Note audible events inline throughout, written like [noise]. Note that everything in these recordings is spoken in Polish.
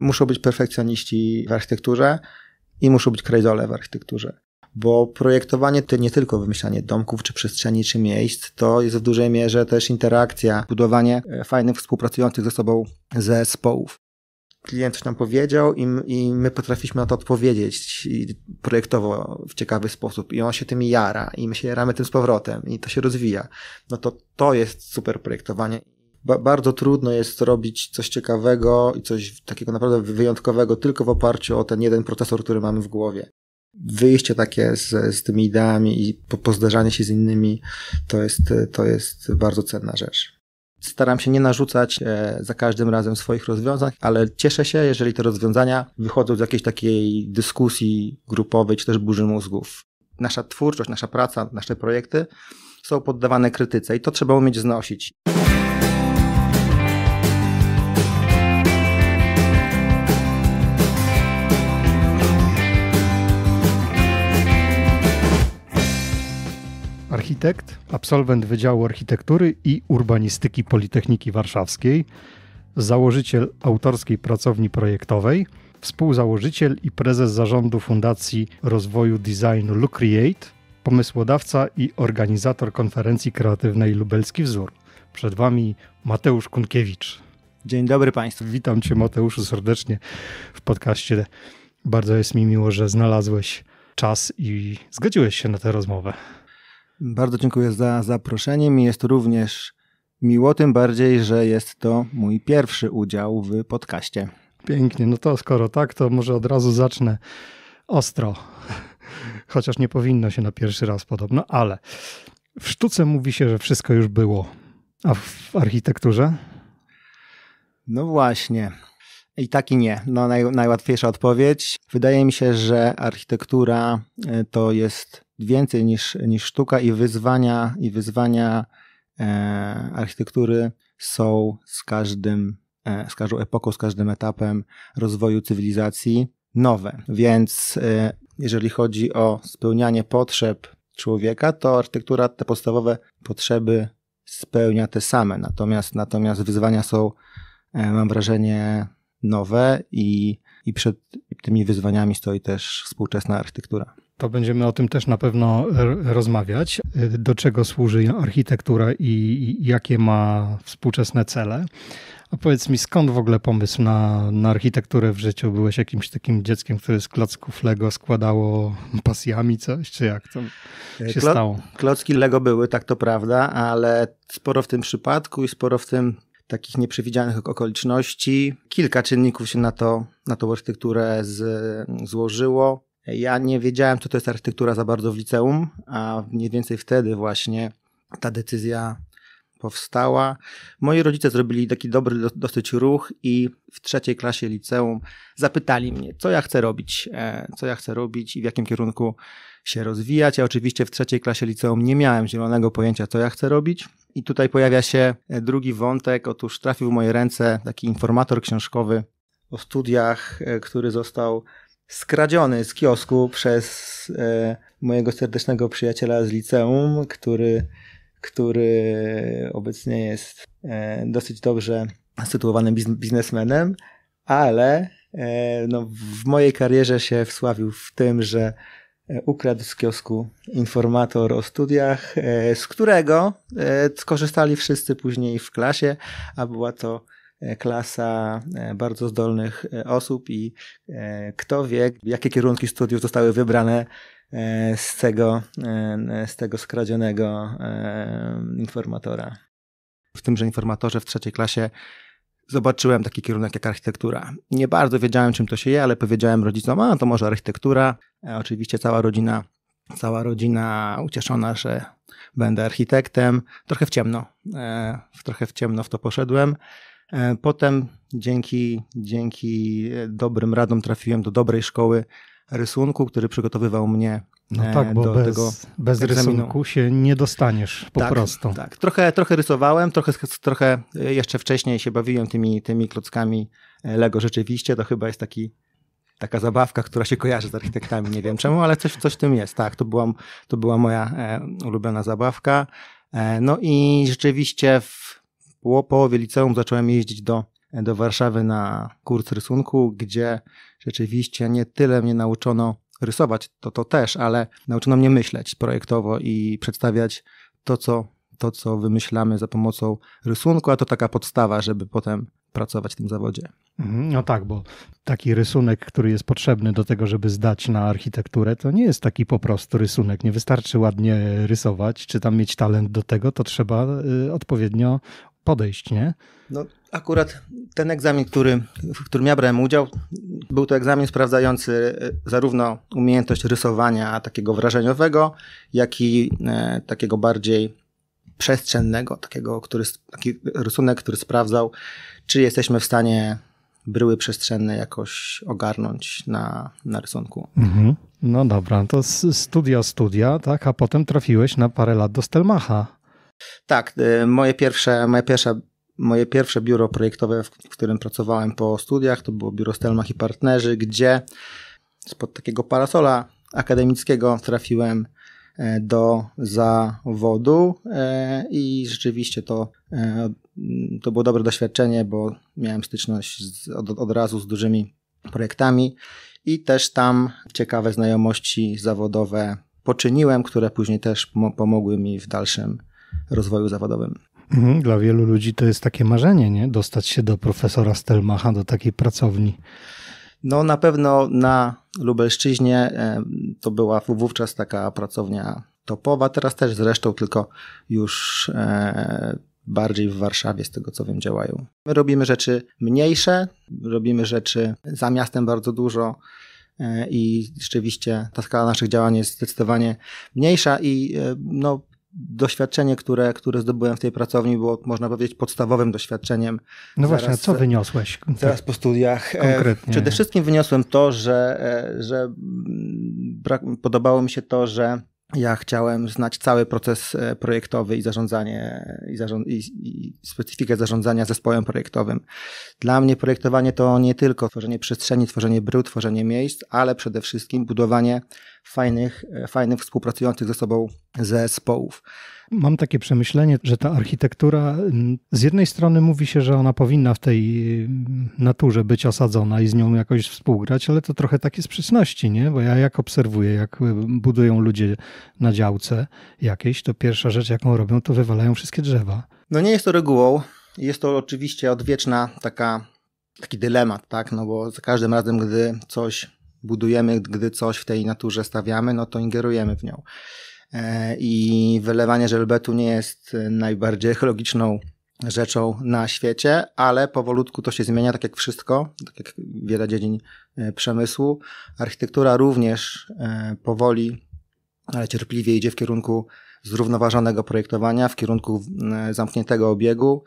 muszą być perfekcjoniści w architekturze i muszą być krejdole w architekturze. Bo projektowanie to nie tylko wymyślanie domków, czy przestrzeni, czy miejsc, to jest w dużej mierze też interakcja, budowanie e, fajnych, współpracujących ze sobą zespołów. Klient coś nam powiedział i, i my potrafiliśmy na to odpowiedzieć projektowo w ciekawy sposób. I on się tym jara, i my się jaramy tym z powrotem, i to się rozwija. No to to jest super projektowanie ba bardzo trudno jest robić coś ciekawego i coś takiego naprawdę wyjątkowego tylko w oparciu o ten jeden procesor, który mamy w głowie. Wyjście takie z, z tymi ideami i po, pozdarzanie się z innymi to jest, to jest bardzo cenna rzecz. Staram się nie narzucać e, za każdym razem swoich rozwiązań, ale cieszę się, jeżeli te rozwiązania wychodzą z jakiejś takiej dyskusji grupowej czy też burzy mózgów. Nasza twórczość, nasza praca, nasze projekty są poddawane krytyce i to trzeba umieć znosić. architekt, absolwent Wydziału Architektury i Urbanistyki Politechniki Warszawskiej, założyciel autorskiej pracowni projektowej, współzałożyciel i prezes zarządu Fundacji Rozwoju Designu LuCreate, pomysłodawca i organizator konferencji kreatywnej Lubelski Wzór. Przed Wami Mateusz Kunkiewicz. Dzień dobry Państwu. Witam Cię Mateuszu serdecznie w podcaście. Bardzo jest mi miło, że znalazłeś czas i zgodziłeś się na tę rozmowę. Bardzo dziękuję za zaproszenie. Mi jest również miło, tym bardziej, że jest to mój pierwszy udział w podcaście. Pięknie, no to skoro tak, to może od razu zacznę ostro. Chociaż nie powinno się na pierwszy raz podobno, ale w sztuce mówi się, że wszystko już było. A w architekturze? No właśnie. I tak i nie. No naj, najłatwiejsza odpowiedź. Wydaje mi się, że architektura e, to jest więcej niż, niż sztuka i wyzwania, i wyzwania e, architektury są z każdym, e, z każdą epoką, z każdym etapem rozwoju cywilizacji nowe. Więc e, jeżeli chodzi o spełnianie potrzeb człowieka, to architektura te podstawowe potrzeby spełnia te same. Natomiast, natomiast wyzwania są, e, mam wrażenie, nowe i, i przed tymi wyzwaniami stoi też współczesna architektura to będziemy o tym też na pewno rozmawiać. Y, do czego służy architektura i jakie ma współczesne cele. A powiedz mi, skąd w ogóle pomysł na, na architekturę w życiu? Byłeś jakimś takim dzieckiem, które z klocków Lego składało pasjami coś, czy jak to y, się Klo stało? Klocki Lego były, tak to prawda, ale sporo w tym przypadku i sporo w tym takich nieprzewidzianych okoliczności. Kilka czynników się na to, na tą architekturę z, złożyło. Ja nie wiedziałem, co to jest architektura za bardzo w liceum, a mniej więcej wtedy właśnie ta decyzja powstała. Moi rodzice zrobili taki dobry dosyć ruch i w trzeciej klasie liceum zapytali mnie, co ja chcę robić, e, co ja chcę robić i w jakim kierunku się rozwijać. Ja oczywiście w trzeciej klasie liceum nie miałem zielonego pojęcia, co ja chcę robić. I tutaj pojawia się e, drugi wątek. Otóż trafił w moje ręce taki informator książkowy o studiach, e, który został skradziony z kiosku przez e, mojego serdecznego przyjaciela z liceum, który, który obecnie jest e, dosyć dobrze sytuowanym biznesmenem, ale e, no, w mojej karierze się wsławił w tym, że e, ukradł z kiosku informator o studiach, e, z którego e, skorzystali wszyscy później w klasie, a była to E, klasa e, bardzo zdolnych e, osób i kto wie, jakie kierunki studiów zostały wybrane z tego, z tego skradzionego informatora. W tymże informatorze w trzeciej klasie zobaczyłem taki kierunek jak architektura. Nie bardzo wiedziałem, czym to się je, ale powiedziałem rodzicom, a to może architektura. Oczywiście cała rodzina, cała rodzina ucieszona, że będę architektem. Trochę w ciemno, trochę w ciemno w to poszedłem. E, potem dzięki, dzięki e, dobrym radom trafiłem do dobrej szkoły rysunku, który przygotowywał mnie no e, tak, bo bez, tego bez rysunku się nie dostaniesz po tak, prostu. Tak, trochę, trochę rysowałem, trochę, trochę jeszcze wcześniej się bawiłem tymi, tymi klockami Lego rzeczywiście, to chyba jest taki taka zabawka, która się kojarzy z architektami, nie wiem czemu, ale coś, coś w tym jest, tak, to była, to była moja ulubiona zabawka. no i rzeczywiście w połowie liceum zacząłem jeździć do, do Warszawy na kurs rysunku, gdzie rzeczywiście nie tyle mnie nauczono rysować, to to też, ale nauczono mnie myśleć projektowo i przedstawiać to, co, to, co wymyślamy za pomocą rysunku, a to taka podstawa, żeby potem pracować w tym zawodzie. Mhm, no tak, bo taki rysunek, który jest potrzebny do tego, żeby zdać na architekturę, to nie jest taki po prostu rysunek. Nie wystarczy ładnie rysować, czy tam mieć talent do tego, to trzeba y, odpowiednio podejść, nie? No, akurat ten egzamin, który, w którym ja brałem udział, był to egzamin sprawdzający e, zarówno umiejętność rysowania takiego wrażeniowego, jak i e, takiego bardziej przestrzennego, takiego, który, taki rysunek, który sprawdzał, czy jesteśmy w stanie bryły przestrzenne jakoś ogarnąć na, na rysunku. Mhm. No dobra, to studia, studia, tak, a potem trafiłeś na parę lat do Stelmacha. Tak, y, moje pierwsze, moje pierwsze, moje pierwsze biuro projektowe, w którym pracowałem po studiach, to było biuro Stelmach i Partnerzy, gdzie spod takiego parasola akademickiego trafiłem e, do zawodu e, i rzeczywiście to, e, to było dobre doświadczenie, bo miałem styczność z, od, od razu z dużymi projektami i też tam ciekawe znajomości zawodowe poczyniłem, które później też pomogły mi w dalszym rozwoju zawodowym. Mhm, dla wielu ludzi to jest takie marzenie, nie? Dostać się do profesora Stelmacha, do takiej pracowni. No na pewno na Lubelszczyźnie to była wówczas taka pracownia topowa, teraz też zresztą, tylko już e, bardziej w Warszawie, z tego co wiem, działają. My robimy rzeczy mniejsze, robimy rzeczy za miastem bardzo dużo e, i rzeczywiście ta skala naszych działań jest zdecydowanie mniejsza i e, no, doświadczenie, które, które zdobyłem w tej pracowni, było, można powiedzieć, podstawowym doświadczeniem. No właśnie, a co wyniosłeś? teraz po studiach. E, Konkretnie. Przede wszystkim wyniosłem to, że, e, że podobało mi się to, że ja chciałem znać cały proces e, projektowy i zarządzanie, i, zarząd, i, i, specyfikę zarządzania zespołem projektowym. Dla mnie projektowanie to nie tylko tworzenie przestrzeni, tworzenie brył, tworzenie miejsc, ale przede wszystkim budowanie fajnych, e, fajnych współpracujących ze sobą zespołów. Mam takie przemyślenie, że ta architektura mm, z jednej strony mówi się, że ona powinna w tej mm, naturze być osadzona i z nią jakoś współgrać, ale to trochę takie sprzeczności, nie? Bo ja jak obserwuję, jak e, budują ludzie na działce jakiejś, to pierwsza rzecz, jaką robią, to wywalają wszystkie drzewa. No nie jest to regułą. Jest to oczywiście odwieczna taka, taki dylemat, tak? No bo za każdym razem, gdy coś budujemy, gdy coś w tej naturze stawiamy, no to ingerujemy w nią. E, i wylewanie żelbetu nie jest e, najbardziej ekologiczną rzeczą na świecie, ale powolutku to się zmienia, tak jak wszystko, tak jak wiele dziedzin e, przemysłu. Architektura również powoli, ale cierpliwie idzie w kierunku zrównoważonego projektowania, w kierunku zamkniętego obiegu,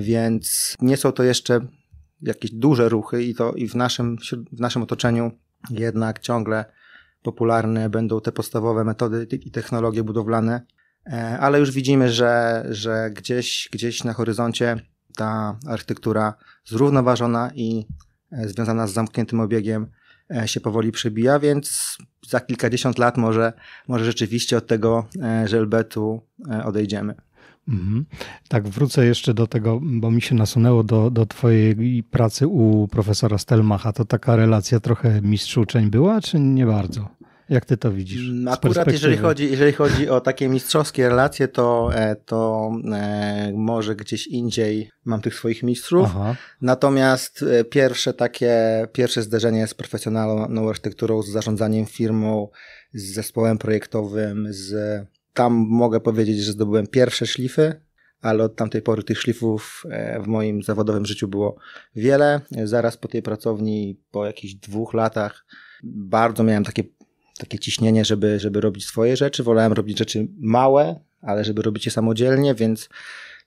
więc nie są to jeszcze jakieś duże ruchy i to i w naszym, w naszym otoczeniu jednak ciągle popularne będą te podstawowe metody i technologie budowlane, e, ale już widzimy, że, że gdzieś, gdzieś na horyzoncie ta architektura zrównoważona i e, związana z zamkniętym obiegiem e, się powoli przebija, więc za kilkadziesiąt lat może, może rzeczywiście od tego żelbetu odejdziemy. Mhm. Tak, wrócę jeszcze do tego, bo mi się nasunęło do, do Twojej pracy u profesora Stelmacha. To taka relacja trochę mistrz-uczeń była, czy nie bardzo? Jak ty to widzisz? Akurat jeżeli chodzi, jeżeli chodzi o takie mistrzowskie relacje, to, e, to e, może gdzieś indziej mam tych swoich mistrzów. Aha. Natomiast e, pierwsze takie, pierwsze zderzenie z profesjonalną architekturą, z zarządzaniem firmą, z zespołem projektowym, z tam mogę powiedzieć, że zdobyłem pierwsze szlify, ale od tamtej pory tych szlifów e, w moim zawodowym życiu było wiele. Zaraz po tej pracowni, po jakichś dwóch latach, bardzo miałem takie, takie ciśnienie, żeby, żeby robić swoje rzeczy. Wolałem robić rzeczy małe, ale żeby robić je samodzielnie, więc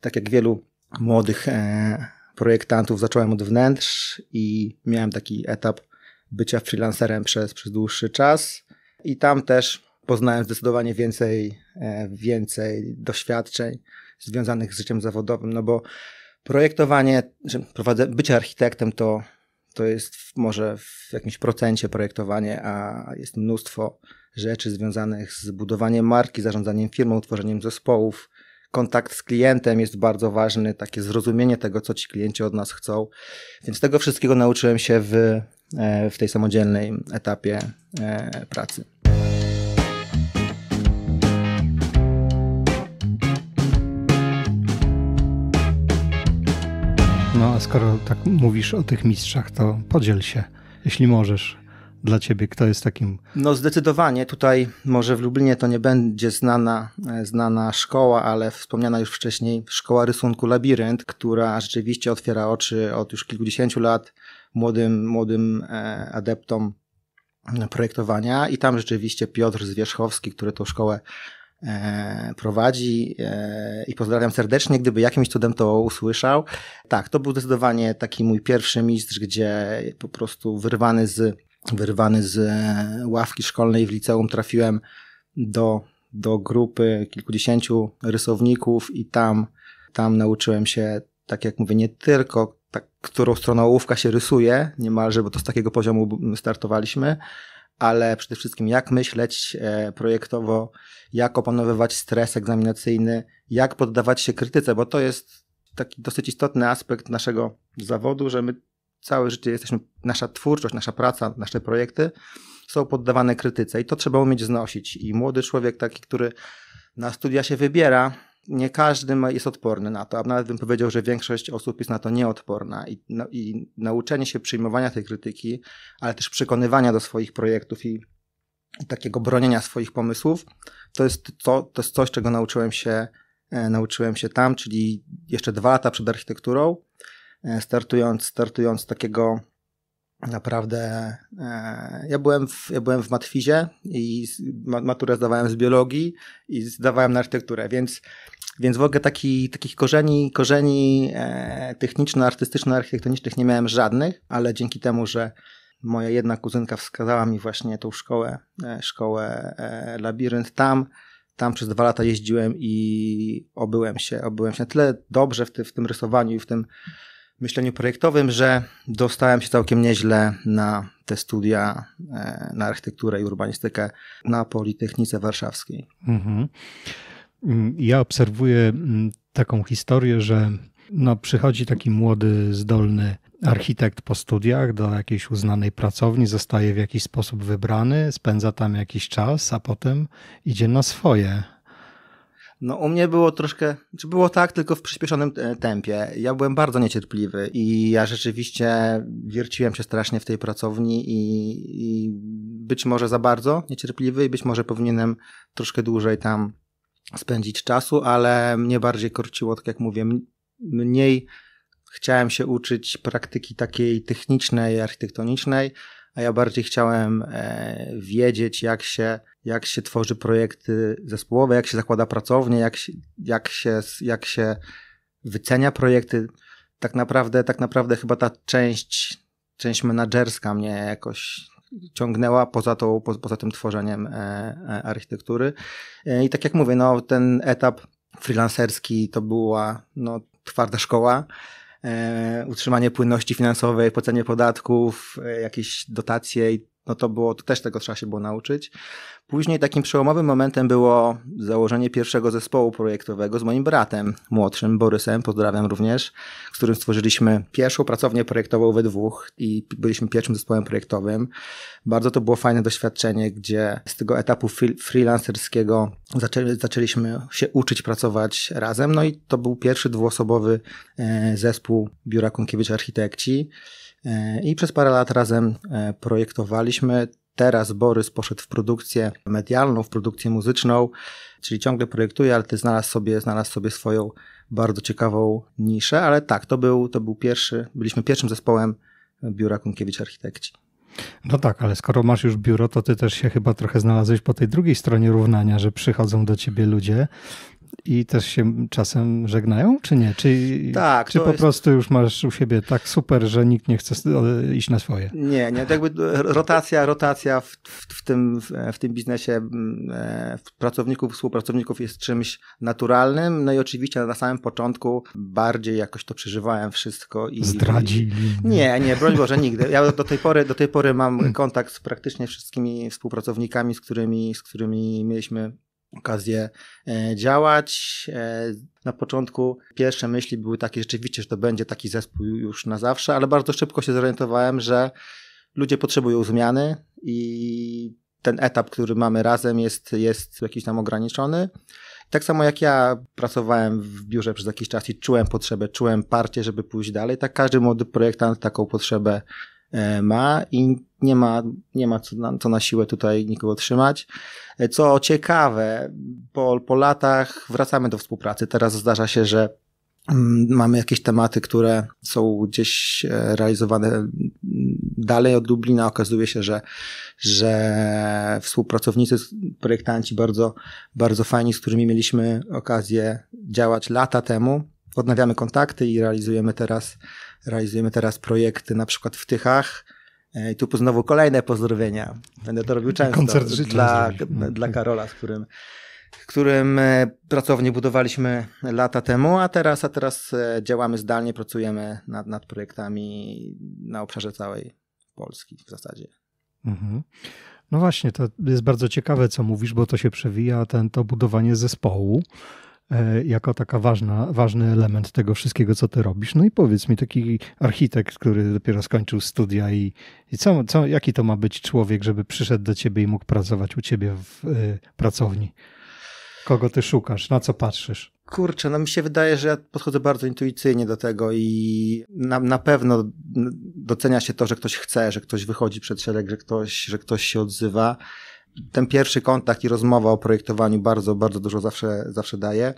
tak jak wielu młodych e, projektantów, zacząłem od wnętrz i miałem taki etap bycia freelancerem przez, przez dłuższy czas. I tam też poznałem zdecydowanie więcej, e, więcej doświadczeń związanych z życiem zawodowym, no bo projektowanie, prowadzę, bycie architektem to, to jest może w jakimś procencie projektowanie, a jest mnóstwo rzeczy związanych z budowaniem marki, zarządzaniem firmą, tworzeniem zespołów. Kontakt z klientem jest bardzo ważny, takie zrozumienie tego, co ci klienci od nas chcą. Więc tego wszystkiego nauczyłem się w, e, w tej samodzielnej etapie e, pracy. No, a skoro tak mówisz o tych mistrzach, to podziel się, jeśli możesz. Dla ciebie, kto jest takim? No, zdecydowanie tutaj, może w Lublinie to nie będzie znana, e, znana szkoła, ale wspomniana już wcześniej szkoła rysunku Labirynt, która rzeczywiście otwiera oczy od już kilkudziesięciu lat młodym, młodym e, adeptom projektowania. I tam rzeczywiście Piotr Zwierzchowski, który tą szkołę E, prowadzi e, i pozdrawiam serdecznie, gdyby jakimś cudem to usłyszał. Tak, to był zdecydowanie taki mój pierwszy mistrz, gdzie po prostu wyrwany z, wyrwany z e, ławki szkolnej w liceum trafiłem do, do grupy kilkudziesięciu rysowników i tam, tam nauczyłem się, tak jak mówię, nie tylko tak, którą stroną ołówka się rysuje niemalże, bo to z takiego poziomu startowaliśmy, ale przede wszystkim jak myśleć e, projektowo, jak opanowywać stres egzaminacyjny, jak poddawać się krytyce, bo to jest taki dosyć istotny aspekt naszego zawodu, że my całe życie jesteśmy, nasza twórczość, nasza praca, nasze projekty są poddawane krytyce i to trzeba umieć znosić. I młody człowiek, taki, który na studia się wybiera, nie każdy jest odporny na to, a nawet bym powiedział, że większość osób jest na to nieodporna i, no, i nauczenie się przyjmowania tej krytyki, ale też przekonywania do swoich projektów i, i takiego bronienia swoich pomysłów, to jest, to, to jest coś, czego nauczyłem się, e, nauczyłem się tam, czyli jeszcze dwa lata przed architekturą, e, startując, startując takiego naprawdę. E, ja byłem w, ja byłem w matwizie i maturę zdawałem z biologii i zdawałem na architekturę, więc, więc w ogóle taki, takich korzeni, korzeni e, techniczno-artystyczno-architektonicznych nie miałem żadnych, ale dzięki temu, że moja jedna kuzynka wskazała mi właśnie tą szkołę, e, szkołę Labirynt tam, tam przez dwa lata jeździłem i obyłem się, obyłem się na tyle dobrze w, ty, w tym rysowaniu i w tym myśleniu projektowym, że dostałem się całkiem nieźle na te studia e, na architekturę i urbanistykę na Politechnice Warszawskiej. Mhm. Mm, ja obserwuję mm, taką historię, że no, przychodzi taki młody, zdolny architekt po studiach do jakiejś uznanej pracowni, zostaje w jakiś sposób wybrany, spędza tam jakiś czas, a potem idzie na swoje no u mnie było troszkę, czy było tak, tylko w przyspieszonym e, tempie. Ja byłem bardzo niecierpliwy i ja rzeczywiście wierciłem się strasznie w tej pracowni i, i być może za bardzo niecierpliwy i być może powinienem troszkę dłużej tam spędzić czasu, ale mnie bardziej korciło, tak jak mówię, mniej chciałem się uczyć praktyki takiej technicznej, architektonicznej, a ja bardziej chciałem e, wiedzieć, jak się, jak się tworzy projekty zespołowe, jak się zakłada pracownie, jak, jak, się, jak się wycenia projekty. Tak naprawdę, tak naprawdę chyba ta część, część menadżerska mnie jakoś ciągnęła poza, tą, po, poza tym tworzeniem e, e, architektury. E, I tak jak mówię, no, ten etap freelancerski to była no, twarda szkoła E, utrzymanie płynności finansowej, płacenie podatków, e, jakieś dotacje i no to było, to też tego trzeba się było nauczyć. Później takim przełomowym momentem było założenie pierwszego zespołu projektowego z moim bratem młodszym, Borysem, pozdrawiam również, z którym stworzyliśmy pierwszą pracownię projektową we dwóch i byliśmy pierwszym zespołem projektowym. Bardzo to było fajne doświadczenie, gdzie z tego etapu freelancerskiego zaczęliśmy się uczyć pracować razem, no i to był pierwszy dwuosobowy e, zespół Biura Kunkiewicz Architekci. E, i przez parę lat razem e, projektowaliśmy. Teraz Borys poszedł w produkcję medialną, w produkcję muzyczną, czyli ciągle projektuje, ale ty znalazł sobie, znalazł sobie swoją bardzo ciekawą niszę, ale tak, to był, to był pierwszy, byliśmy pierwszym zespołem biura Kunkiewicz Architekci. No tak, ale skoro masz już biuro, to ty też się chyba trochę znalazłeś po tej drugiej stronie równania, że przychodzą do ciebie ludzie, i też się czasem żegnają, czy nie? Czy, tak, czy po jest... prostu już masz u siebie tak super, że nikt nie chce e, iść na swoje? Nie, nie, to jakby e, rotacja, rotacja w, w, w tym, w e, tym biznesie pracowników, współpracowników jest czymś naturalnym, no i oczywiście na samym początku bardziej jakoś to przeżywałem wszystko. I, Zdradzili. I... Nie, nie, broń Boże, nigdy. Ja do tej pory, do tej pory mam kontakt z praktycznie wszystkimi współpracownikami, z którymi, z którymi mieliśmy okazję e, działać. E, na początku pierwsze myśli były takie rzeczywiście, że to będzie taki zespół już na zawsze, ale bardzo szybko się zorientowałem, że ludzie potrzebują zmiany i ten etap, który mamy razem jest, jest jakiś tam ograniczony. Tak samo jak ja pracowałem w biurze przez jakiś czas i czułem potrzebę, czułem parcie, żeby pójść dalej, tak każdy młody projektant taką potrzebę e, ma i nie ma, nie ma co na, co na siłę tutaj nikogo trzymać. Co ciekawe, po, po latach wracamy do współpracy. Teraz zdarza się, że mm, mamy jakieś tematy, które są gdzieś e, realizowane mm, dalej od Dublina. Okazuje się, że, że współpracownicy, projektanci bardzo, bardzo fajni, z którymi mieliśmy okazję działać lata temu. Odnawiamy kontakty i realizujemy teraz, realizujemy teraz projekty na przykład w Tychach E, I tu znowu kolejne pozdrowienia. Będę to robił często. Koncert życia. Dla, mhm. dla Karola, z którym, którym e, pracownię budowaliśmy lata temu, a teraz, a teraz e, działamy zdalnie, pracujemy nad, nad projektami na obszarze całej Polski w zasadzie. Mhm. No właśnie, to jest bardzo ciekawe, co mówisz, bo to się przewija ten, to budowanie zespołu. E, jako taka ważna, ważny element tego wszystkiego, co ty robisz. No i powiedz mi, taki architekt, który dopiero skończył studia i, i co, co, jaki to ma być człowiek, żeby przyszedł do ciebie i mógł pracować u ciebie w y, pracowni? Kogo ty szukasz? Na co patrzysz? Kurczę, no mi się wydaje, że ja podchodzę bardzo intuicyjnie do tego i na, na pewno docenia się to, że ktoś chce, że ktoś wychodzi przed szereg, że ktoś, że ktoś się odzywa ten pierwszy kontakt i rozmowa o projektowaniu bardzo, bardzo dużo zawsze, zawsze daje.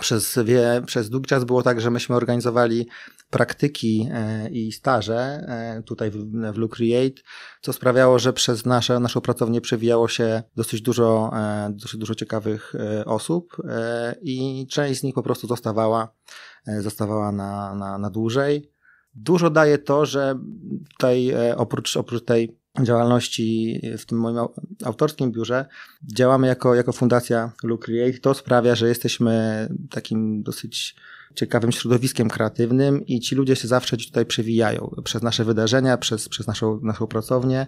Przez, wie, przez długi czas było tak, że myśmy organizowali praktyki e, i staże e, tutaj w, w Lucreate, co sprawiało, że przez nasze, naszą pracownię przewijało się dosyć dużo, e, dosyć dużo ciekawych e, osób e, i część z nich po prostu zostawała, e, zostawała na, na, na dłużej. Dużo daje to, że tutaj oprócz, oprócz tej działalności w tym moim autorskim biurze działamy jako, jako fundacja Lucreate. To sprawia, że jesteśmy takim dosyć ciekawym środowiskiem kreatywnym i ci ludzie się zawsze tutaj przewijają przez nasze wydarzenia, przez, przez naszą, naszą pracownię.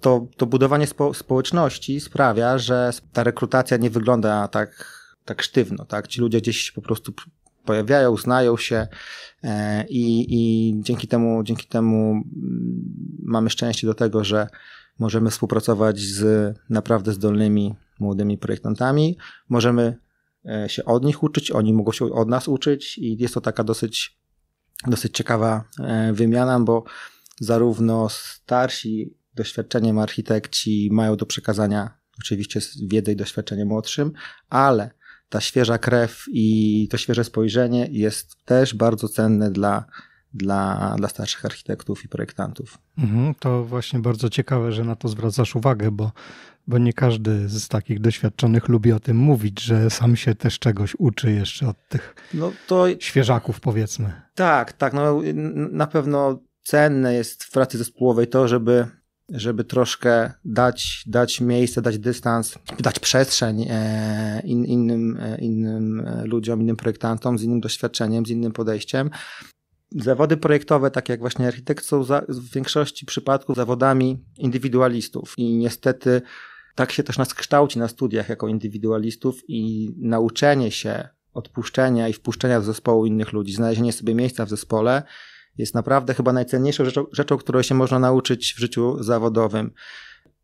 To, to budowanie spo, społeczności sprawia, że ta rekrutacja nie wygląda tak tak sztywno, tak? Ci ludzie gdzieś po prostu pojawiają, znają się e, i, i dzięki, temu, dzięki temu mm, mamy szczęście do tego, że możemy współpracować z naprawdę zdolnymi młodymi projektantami, możemy e, się od nich uczyć, oni mogą się od nas uczyć i jest to taka dosyć, dosyć ciekawa e, wymiana, bo zarówno starsi doświadczeniem architekci mają do przekazania oczywiście wiedzę i doświadczenie młodszym, ale ta świeża krew i to świeże spojrzenie jest też bardzo cenne dla, dla, dla starszych architektów i projektantów. Mhm, to właśnie bardzo ciekawe, że na to zwracasz uwagę, bo, bo nie każdy z takich doświadczonych lubi o tym mówić, że sam się też czegoś uczy jeszcze od tych no to, świeżaków, powiedzmy. Tak, tak. No, na pewno cenne jest w pracy zespołowej to, żeby żeby troszkę dać, dać miejsce, dać dystans, dać przestrzeń e, in, innym, e, innym e, ludziom, innym projektantom z innym doświadczeniem, z innym podejściem. Zawody projektowe, tak jak właśnie architekt, są w większości przypadków zawodami indywidualistów i niestety tak się też nas kształci na studiach jako indywidualistów i nauczenie się odpuszczenia i wpuszczenia z zespołu innych ludzi, znalezienie sobie miejsca w zespole jest naprawdę chyba najcenniejszą rzeczą, rzeczą, którą się można nauczyć w życiu zawodowym.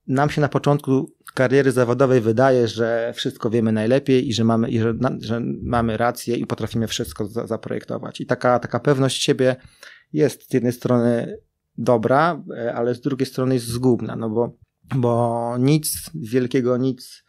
Nam się na początku kariery zawodowej wydaje, że wszystko wiemy najlepiej i że mamy, i że, że mamy rację i potrafimy wszystko za, zaprojektować. I taka, taka pewność siebie jest z jednej strony dobra, e, ale z drugiej strony jest zgubna, no bo, bo nic wielkiego, nic,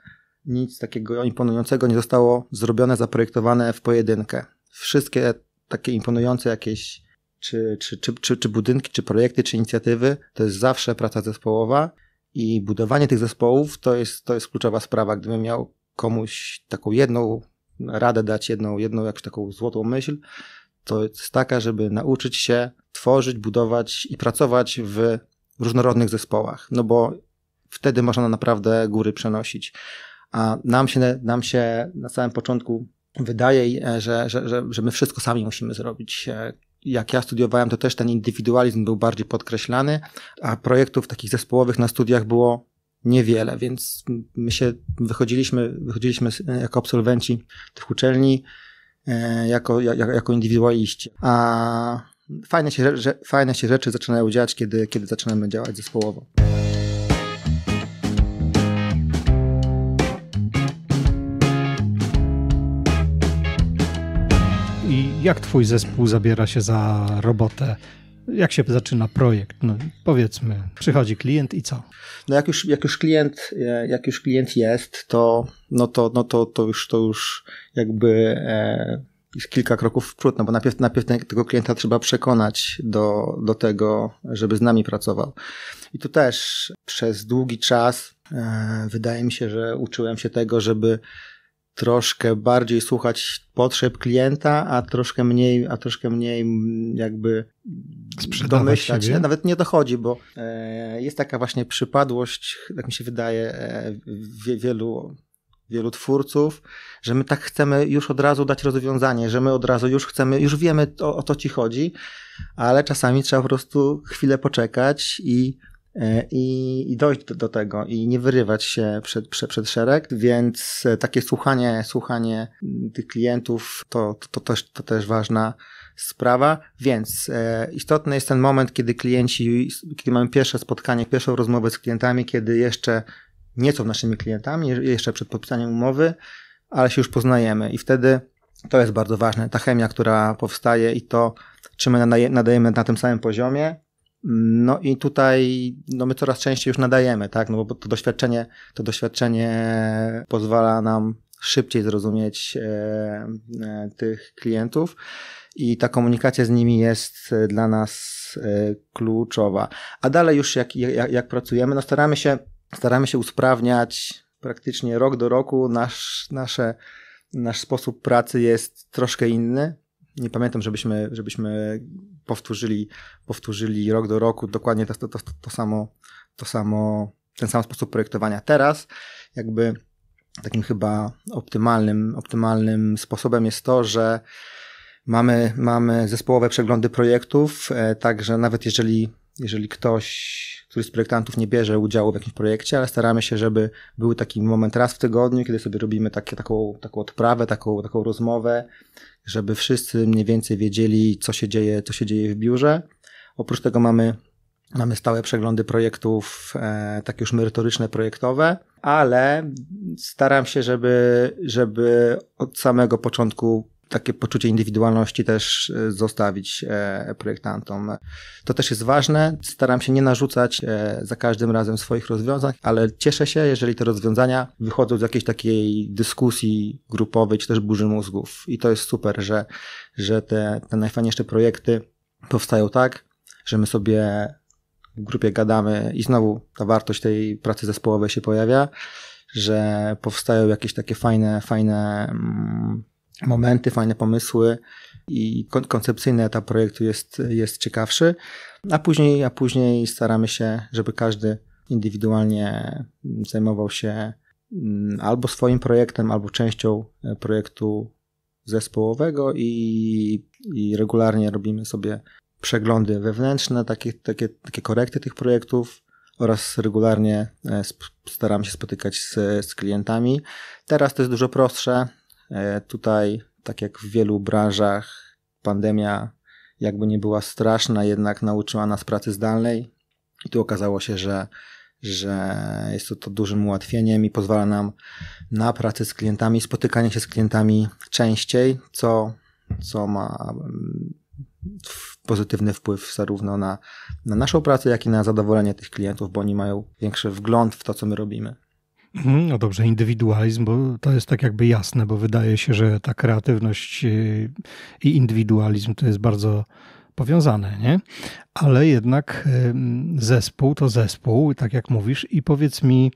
nic takiego imponującego nie zostało zrobione, zaprojektowane w pojedynkę. Wszystkie takie imponujące jakieś czy, czy, czy, czy, czy budynki, czy projekty, czy inicjatywy, to jest zawsze praca zespołowa i budowanie tych zespołów to jest, to jest kluczowa sprawa. Gdybym miał komuś taką jedną radę dać, jedną, jedną jakąś taką złotą myśl, to jest taka, żeby nauczyć się tworzyć, budować i pracować w różnorodnych zespołach, no bo wtedy można naprawdę góry przenosić. A nam się, nam się na samym początku wydaje, że, że, że, że my wszystko sami musimy zrobić. E, jak ja studiowałem, to też ten indywidualizm był bardziej podkreślany, a projektów takich zespołowych na studiach było niewiele, więc my się wychodziliśmy, wychodziliśmy e, jako absolwenci tych uczelni, e, jako, jako, jako indywidualiści. A fajne się, fajne się rzeczy zaczynają dziać, kiedy, kiedy zaczynamy działać zespołowo. jak twój zespół zabiera się za robotę? Jak się zaczyna projekt? No, powiedzmy, przychodzi klient i co? No jak już, jak już, klient, e, jak już klient jest, to, no to, no to, to, już, to już jakby e, kilka kroków w przód, no bo najpierw, najpierw tego klienta trzeba przekonać do, do tego, żeby z nami pracował. I tu też przez długi czas e, wydaje mi się, że uczyłem się tego, żeby troszkę bardziej słuchać potrzeb klienta, a troszkę mniej, a troszkę mniej jakby Sprzedawać domyślać. Siebie? Nawet nie dochodzi, bo e, jest taka właśnie przypadłość, jak mi się wydaje, e, wielu wielu twórców, że my tak chcemy już od razu dać rozwiązanie, że my od razu już chcemy, już wiemy o, o to ci chodzi, ale czasami trzeba po prostu chwilę poczekać i E, i, i dojść do, do, tego i nie wyrywać się przed, przed, przed szereg, więc e, takie słuchanie, słuchanie tych klientów to, to, to, też, to też ważna sprawa, więc e, istotny jest ten moment, kiedy klienci, kiedy mamy pierwsze spotkanie, pierwszą rozmowę z klientami, kiedy jeszcze nie są naszymi klientami, jeszcze przed podpisaniem umowy, ale się już poznajemy i wtedy to jest bardzo ważne, ta chemia, która powstaje i to, czy my nadajemy na tym samym poziomie, no i tutaj no my coraz częściej już nadajemy, tak? No bo to doświadczenie, to doświadczenie pozwala nam szybciej zrozumieć e, e, tych klientów i ta komunikacja z nimi jest dla nas e, kluczowa. A dalej już jak, jak, jak pracujemy, no staramy się, staramy się usprawniać praktycznie rok do roku nasz, nasze, nasz sposób pracy jest troszkę inny. Nie pamiętam, żebyśmy, żebyśmy powtórzyli, powtórzyli rok do roku dokładnie to, to, to, to, samo, to samo, ten sam sposób projektowania. Teraz jakby takim chyba optymalnym, optymalnym sposobem jest to, że mamy, mamy zespołowe przeglądy projektów, e, także nawet jeżeli jeżeli ktoś, któryś z projektantów nie bierze udziału w jakimś projekcie, ale staramy się, żeby był taki moment raz w tygodniu, kiedy sobie robimy takie, taką, taką odprawę, taką, taką rozmowę, żeby wszyscy mniej więcej wiedzieli, co się dzieje, co się dzieje w biurze. Oprócz tego mamy, mamy stałe przeglądy projektów, e, takie już merytoryczne, projektowe, ale staram się, żeby, żeby od samego początku takie poczucie indywidualności też e, zostawić e, projektantom. To też jest ważne. Staram się nie narzucać e, za każdym razem swoich rozwiązań, ale cieszę się, jeżeli te rozwiązania wychodzą z jakiejś takiej dyskusji grupowej, czy też burzy mózgów. I to jest super, że, że te, te najfajniejsze projekty powstają tak, że my sobie w grupie gadamy i znowu ta wartość tej pracy zespołowej się pojawia, że powstają jakieś takie fajne, fajne mm, momenty, fajne pomysły i koncepcyjny etap projektu jest, jest ciekawszy, a później, a później staramy się, żeby każdy indywidualnie zajmował się mm, albo swoim projektem, albo częścią e, projektu zespołowego i, i regularnie robimy sobie przeglądy wewnętrzne, takie, takie, takie korekty tych projektów oraz regularnie e, staramy się spotykać z, z klientami. Teraz to jest dużo prostsze, E, tutaj, tak jak w wielu branżach, pandemia jakby nie była straszna, jednak nauczyła nas pracy zdalnej i tu okazało się, że, że jest to, to dużym ułatwieniem i pozwala nam na pracę z klientami, spotykanie się z klientami częściej, co, co ma mm, pozytywny wpływ zarówno na, na naszą pracę, jak i na zadowolenie tych klientów, bo oni mają większy wgląd w to, co my robimy. Mhm, no dobrze, indywidualizm, bo to jest tak jakby jasne, bo wydaje się, że ta kreatywność y, i indywidualizm to jest bardzo powiązane, nie? Ale jednak zespół to zespół, tak jak mówisz, i powiedz mi,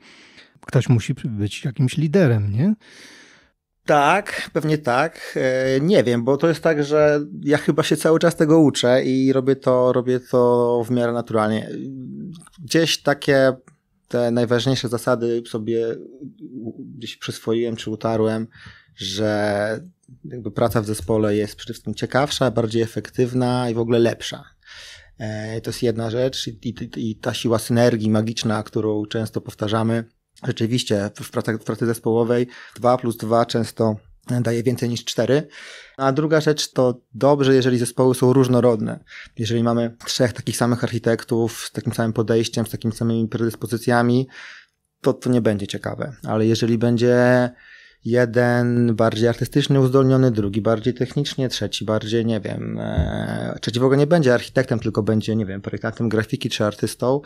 ktoś musi być jakimś liderem, nie? Tak, pewnie tak. E, nie wiem, bo to jest tak, że ja chyba się cały czas tego uczę i robię to, robię to w miarę naturalnie. Gdzieś takie te najważniejsze zasady sobie gdzieś przyswoiłem czy utarłem, że jakby praca w zespole jest przede wszystkim ciekawsza, bardziej efektywna i w ogóle lepsza. E, to jest jedna rzecz i, i, i ta siła synergii magiczna, którą często powtarzamy, rzeczywiście w pracy, w pracy zespołowej 2 plus 2 często daje więcej niż cztery. A druga rzecz to dobrze, jeżeli zespoły są różnorodne. Jeżeli mamy trzech takich samych architektów z takim samym podejściem, z takimi samymi predyspozycjami, to to nie będzie ciekawe. Ale jeżeli będzie jeden bardziej artystycznie uzdolniony, drugi bardziej technicznie, trzeci bardziej, nie wiem, e, trzeci w ogóle nie będzie architektem, tylko będzie, nie wiem, projektantem grafiki czy artystą,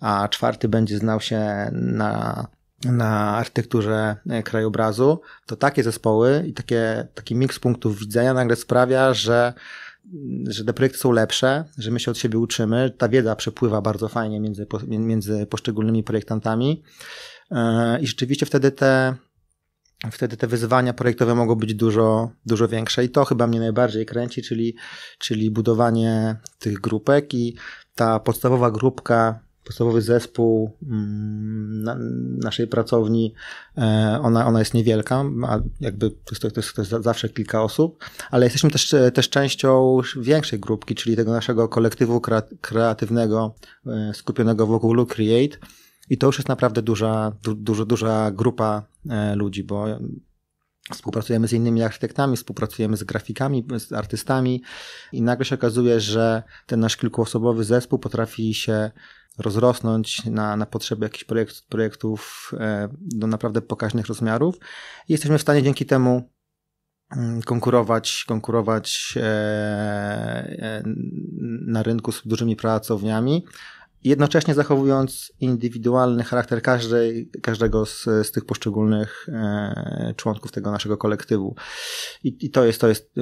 a czwarty będzie znał się na na architekturze e, krajobrazu, to takie zespoły i takie, taki miks punktów widzenia nagle sprawia, że że te projekty są lepsze, że my się od siebie uczymy, ta wiedza przepływa bardzo fajnie między, między poszczególnymi projektantami e, i rzeczywiście wtedy te, wtedy te wyzwania projektowe mogą być dużo, dużo większe i to chyba mnie najbardziej kręci, czyli, czyli budowanie tych grupek i ta podstawowa grupka podstawowy zespół mm, naszej pracowni, e, ona, ona jest niewielka, a jakby to jest, to, jest, to jest zawsze kilka osób, ale jesteśmy też, e, też częścią większej grupki, czyli tego naszego kolektywu kreatywnego e, skupionego wokół Look Create i to już jest naprawdę duża, du, duża, duża grupa ludzi, bo Współpracujemy z innymi architektami, współpracujemy z grafikami, z artystami, i nagle się okazuje, że ten nasz kilkuosobowy zespół potrafi się rozrosnąć na, na potrzeby jakichś projekt, projektów e, do naprawdę pokaźnych rozmiarów i jesteśmy w stanie dzięki temu mm, konkurować, konkurować e, e, na rynku z dużymi pracowniami, jednocześnie zachowując indywidualny charakter każdej, każdego z, z tych poszczególnych e, członków tego naszego kolektywu. I, I, to jest, to jest,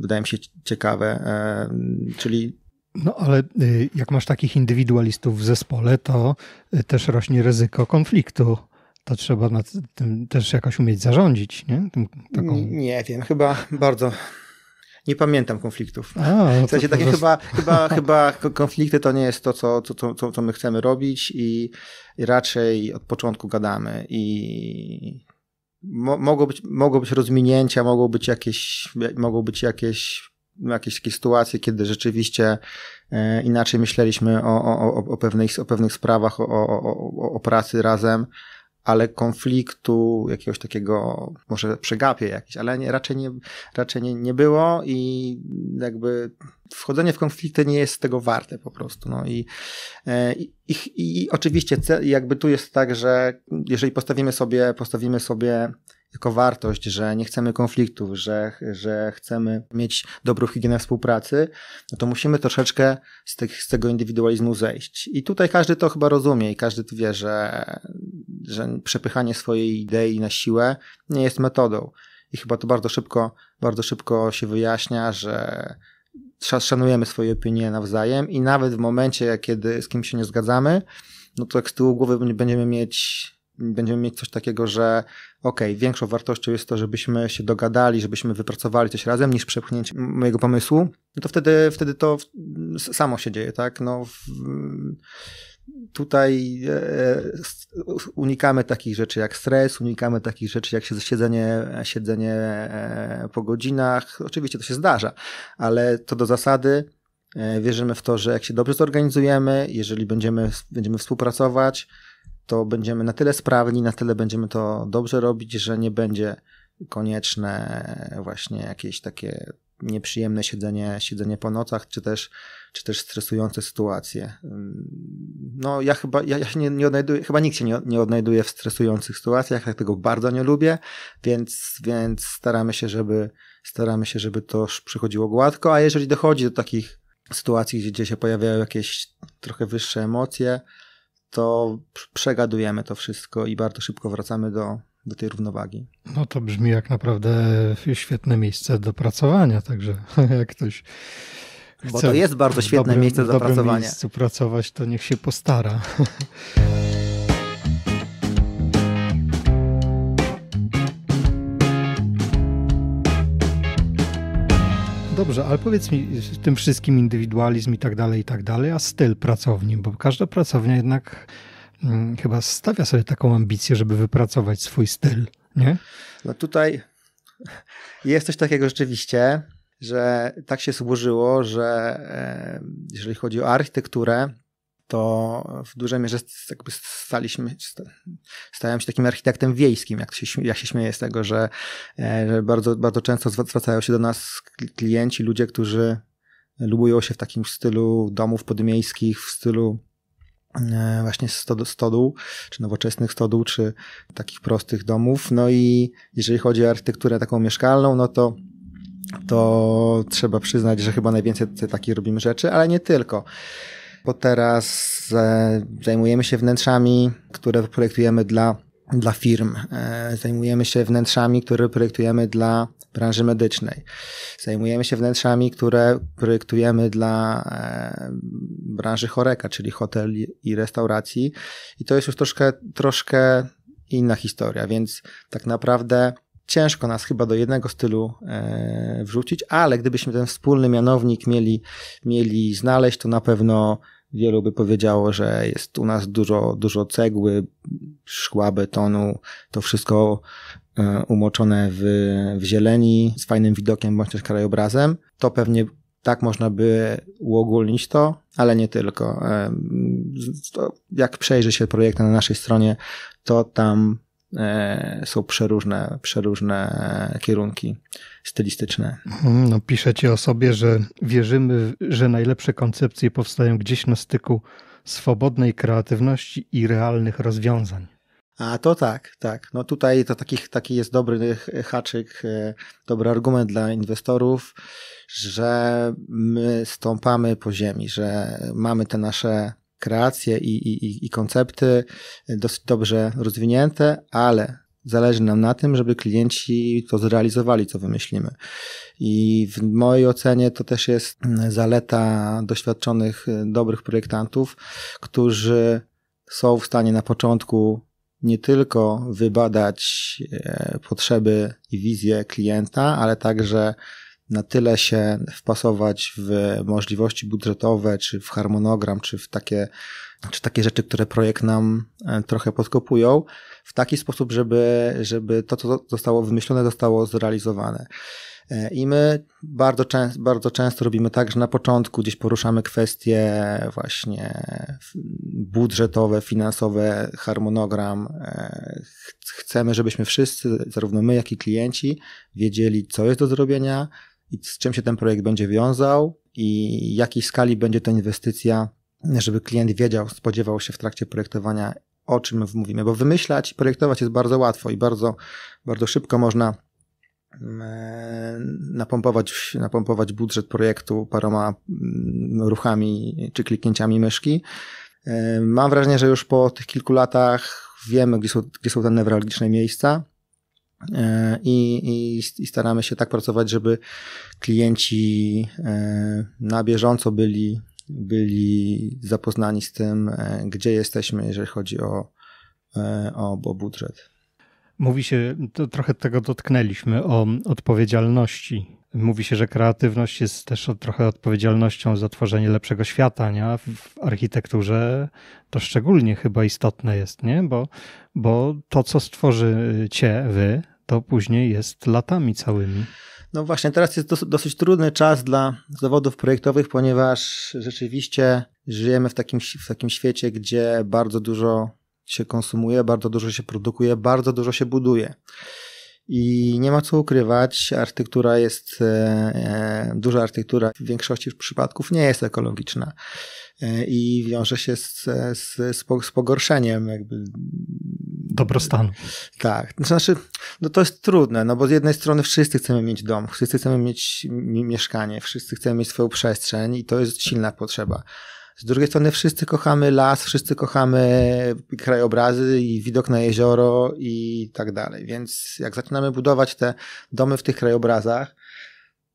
wydaje mi się, ciekawe. E, czyli no ale y, jak masz takich indywidualistów w zespole, to y, też rośnie ryzyko konfliktu. To trzeba nad tym też jakoś umieć zarządzić, nie? Tym, taką... Nie wiem, chyba bardzo nie pamiętam konfliktów. A, no w sensie takie chyba, chyba, [laughs] chyba konflikty to nie jest to, co, co, co, co my chcemy robić i, i raczej od początku gadamy i mo, mogą, być, mogą być rozminięcia, mogą być jakieś, mogą być jakieś jakieś takie sytuacje, kiedy rzeczywiście e, inaczej myśleliśmy o, o, o, pewnych, o pewnych sprawach, o, o, o, pracy razem, ale konfliktu, jakiegoś takiego, może przegapię jakieś, ale nie, raczej, nie, raczej nie, nie było i jakby wchodzenie w konflikty nie jest tego warte po prostu. No i, e, i, i, i oczywiście jakby tu jest tak, że jeżeli postawimy sobie, postawimy sobie tylko wartość, że nie chcemy konfliktów, że, że chcemy mieć dobrą higienę współpracy, no to musimy troszeczkę z, tych, z tego indywidualizmu zejść. I tutaj każdy to chyba rozumie i każdy to wie, że, że przepychanie swojej idei na siłę nie jest metodą. I chyba to bardzo szybko, bardzo szybko się wyjaśnia, że szanujemy swoje opinie nawzajem i nawet w momencie, kiedy z kimś się nie zgadzamy, no to jak z tyłu głowy będziemy mieć, będziemy mieć coś takiego, że ok, większą wartością jest to, żebyśmy się dogadali, żebyśmy wypracowali coś razem, niż przepchnięcie mojego pomysłu, no to wtedy, wtedy to samo się dzieje, tak? No, w, tutaj e, e unikamy takich rzeczy jak stres, unikamy takich rzeczy jak siedzenie, siedzenie e, po godzinach. Oczywiście to się zdarza, ale to do zasady e, wierzymy w to, że jak się dobrze zorganizujemy, jeżeli będziemy, będziemy współpracować, to będziemy na tyle sprawni, na tyle będziemy to dobrze robić, że nie będzie konieczne właśnie jakieś takie nieprzyjemne siedzenie, siedzenie po nocach, czy też, czy też stresujące sytuacje. No ja chyba, ja, ja się nie, nie odnajduję, chyba nikt się nie, nie odnajduje w stresujących sytuacjach, ja tego bardzo nie lubię, więc, więc staramy się, żeby, staramy się, żeby to przychodziło gładko, a jeżeli dochodzi do takich sytuacji, gdzie się pojawiają jakieś trochę wyższe emocje, to przegadujemy to wszystko i bardzo szybko wracamy do, do tej równowagi. No to brzmi jak naprawdę świetne miejsce do pracowania, także [laughs] jak ktoś chce Bo to jest bardzo świetne dobrym, miejsce do pracowania. Jeśli miejscu pracować, to niech się postara. [laughs] dobrze, ale powiedz mi, z tym wszystkim indywidualizm i tak dalej, i tak dalej, a styl pracowni, bo każda pracownia jednak hmm, chyba stawia sobie taką ambicję, żeby wypracować swój styl, nie? No tutaj jest coś takiego rzeczywiście, że tak się złożyło, że e, jeżeli chodzi o architekturę, to w dużej mierze jakby staliśmy, stałem się takim architektem wiejskim, jak się, ja się śmieję z tego, że, e, że bardzo, bardzo często zwracają się do nas klienci, ludzie, którzy lubują się w takim stylu domów podmiejskich, w stylu e, właśnie stodół, czy nowoczesnych stodół, czy takich prostych domów. No i jeżeli chodzi o architekturę taką mieszkalną, no to to trzeba przyznać, że chyba najwięcej takich robimy rzeczy, ale nie tylko bo teraz e, zajmujemy się wnętrzami, które projektujemy dla, dla firm. E, zajmujemy się wnętrzami, które projektujemy dla branży medycznej. Zajmujemy się wnętrzami, które projektujemy dla e, branży choreka, czyli hoteli i restauracji. I to jest już troszkę, troszkę inna historia, więc tak naprawdę ciężko nas chyba do jednego stylu wrzucić, ale gdybyśmy ten wspólny mianownik mieli, mieli znaleźć, to na pewno Wielu by powiedziało, że jest u nas dużo, dużo cegły, szkła, betonu, to wszystko e, umoczone w, w zieleni, z fajnym widokiem bądź też krajobrazem. To pewnie tak można by uogólnić to, ale nie tylko. E, jak przejrzy się projekty na naszej stronie, to tam E, są przeróżne, przeróżne kierunki stylistyczne. Mhm, no, piszecie o sobie, że wierzymy, że najlepsze koncepcje powstają gdzieś na styku swobodnej kreatywności i realnych rozwiązań. A to tak, tak. No tutaj to taki, taki jest dobry haczyk, e, dobry argument dla inwestorów, że my stąpamy po ziemi, że mamy te nasze kreacje i, i, i koncepty e, dosyć dobrze rozwinięte, ale zależy nam na tym, żeby klienci to zrealizowali, co wymyślimy. I w mojej ocenie to też jest zaleta doświadczonych, e, dobrych projektantów, którzy są w stanie na początku nie tylko wybadać e, potrzeby i wizję klienta, ale także na tyle się wpasować w możliwości budżetowe, czy w harmonogram, czy w takie, czy takie rzeczy, które projekt nam e, trochę podkopują, w taki sposób, żeby, żeby to, co zostało wymyślone, zostało zrealizowane. E, I my bardzo, często, bardzo często robimy tak, że na początku gdzieś poruszamy kwestie właśnie budżetowe, finansowe, harmonogram. E, chcemy, żebyśmy wszyscy, zarówno my, jak i klienci, wiedzieli, co jest do zrobienia, i z czym się ten projekt będzie wiązał i jakiej skali będzie to inwestycja, żeby klient wiedział, spodziewał się w trakcie projektowania, o czym mówimy. Bo wymyślać i projektować jest bardzo łatwo i bardzo, bardzo szybko można mm, e, napompować, napompować budżet projektu paroma mm, ruchami czy kliknięciami myszki. E, mam wrażenie, że już po tych kilku latach wiemy, gdzie są, gdzie są te newralgiczne miejsca E, I, i, i, staramy się tak pracować, żeby klienci e, na bieżąco byli, byli zapoznani z tym, e, gdzie jesteśmy, jeżeli chodzi o, o, o budżet. Mówi się, to trochę tego dotknęliśmy, o odpowiedzialności. Mówi się, że kreatywność jest też trochę odpowiedzialnością za tworzenie lepszego świata, nie? W architekturze to szczególnie chyba istotne jest, nie? Bo, bo to, co stworzycie wy, to później jest latami całymi. No właśnie, teraz jest dosyć trudny czas dla zawodów projektowych, ponieważ rzeczywiście żyjemy w takim, w takim świecie, gdzie bardzo dużo się konsumuje, bardzo dużo się produkuje, bardzo dużo się buduje. I nie ma co ukrywać, architektura jest, e, e duża architektura w większości przypadków nie jest ekologiczna e, i wiąże się z, z, z, pogorszeniem jakby dobrostanu. Tak, znaczy, no to jest trudne, no bo z jednej strony wszyscy chcemy mieć dom, wszyscy chcemy mieć mieszkanie, wszyscy chcemy mieć swoją przestrzeń i to jest silna potrzeba. Z drugiej strony wszyscy kochamy las, wszyscy kochamy krajobrazy i widok na jezioro i tak dalej. Więc jak zaczynamy budować te domy w tych krajobrazach,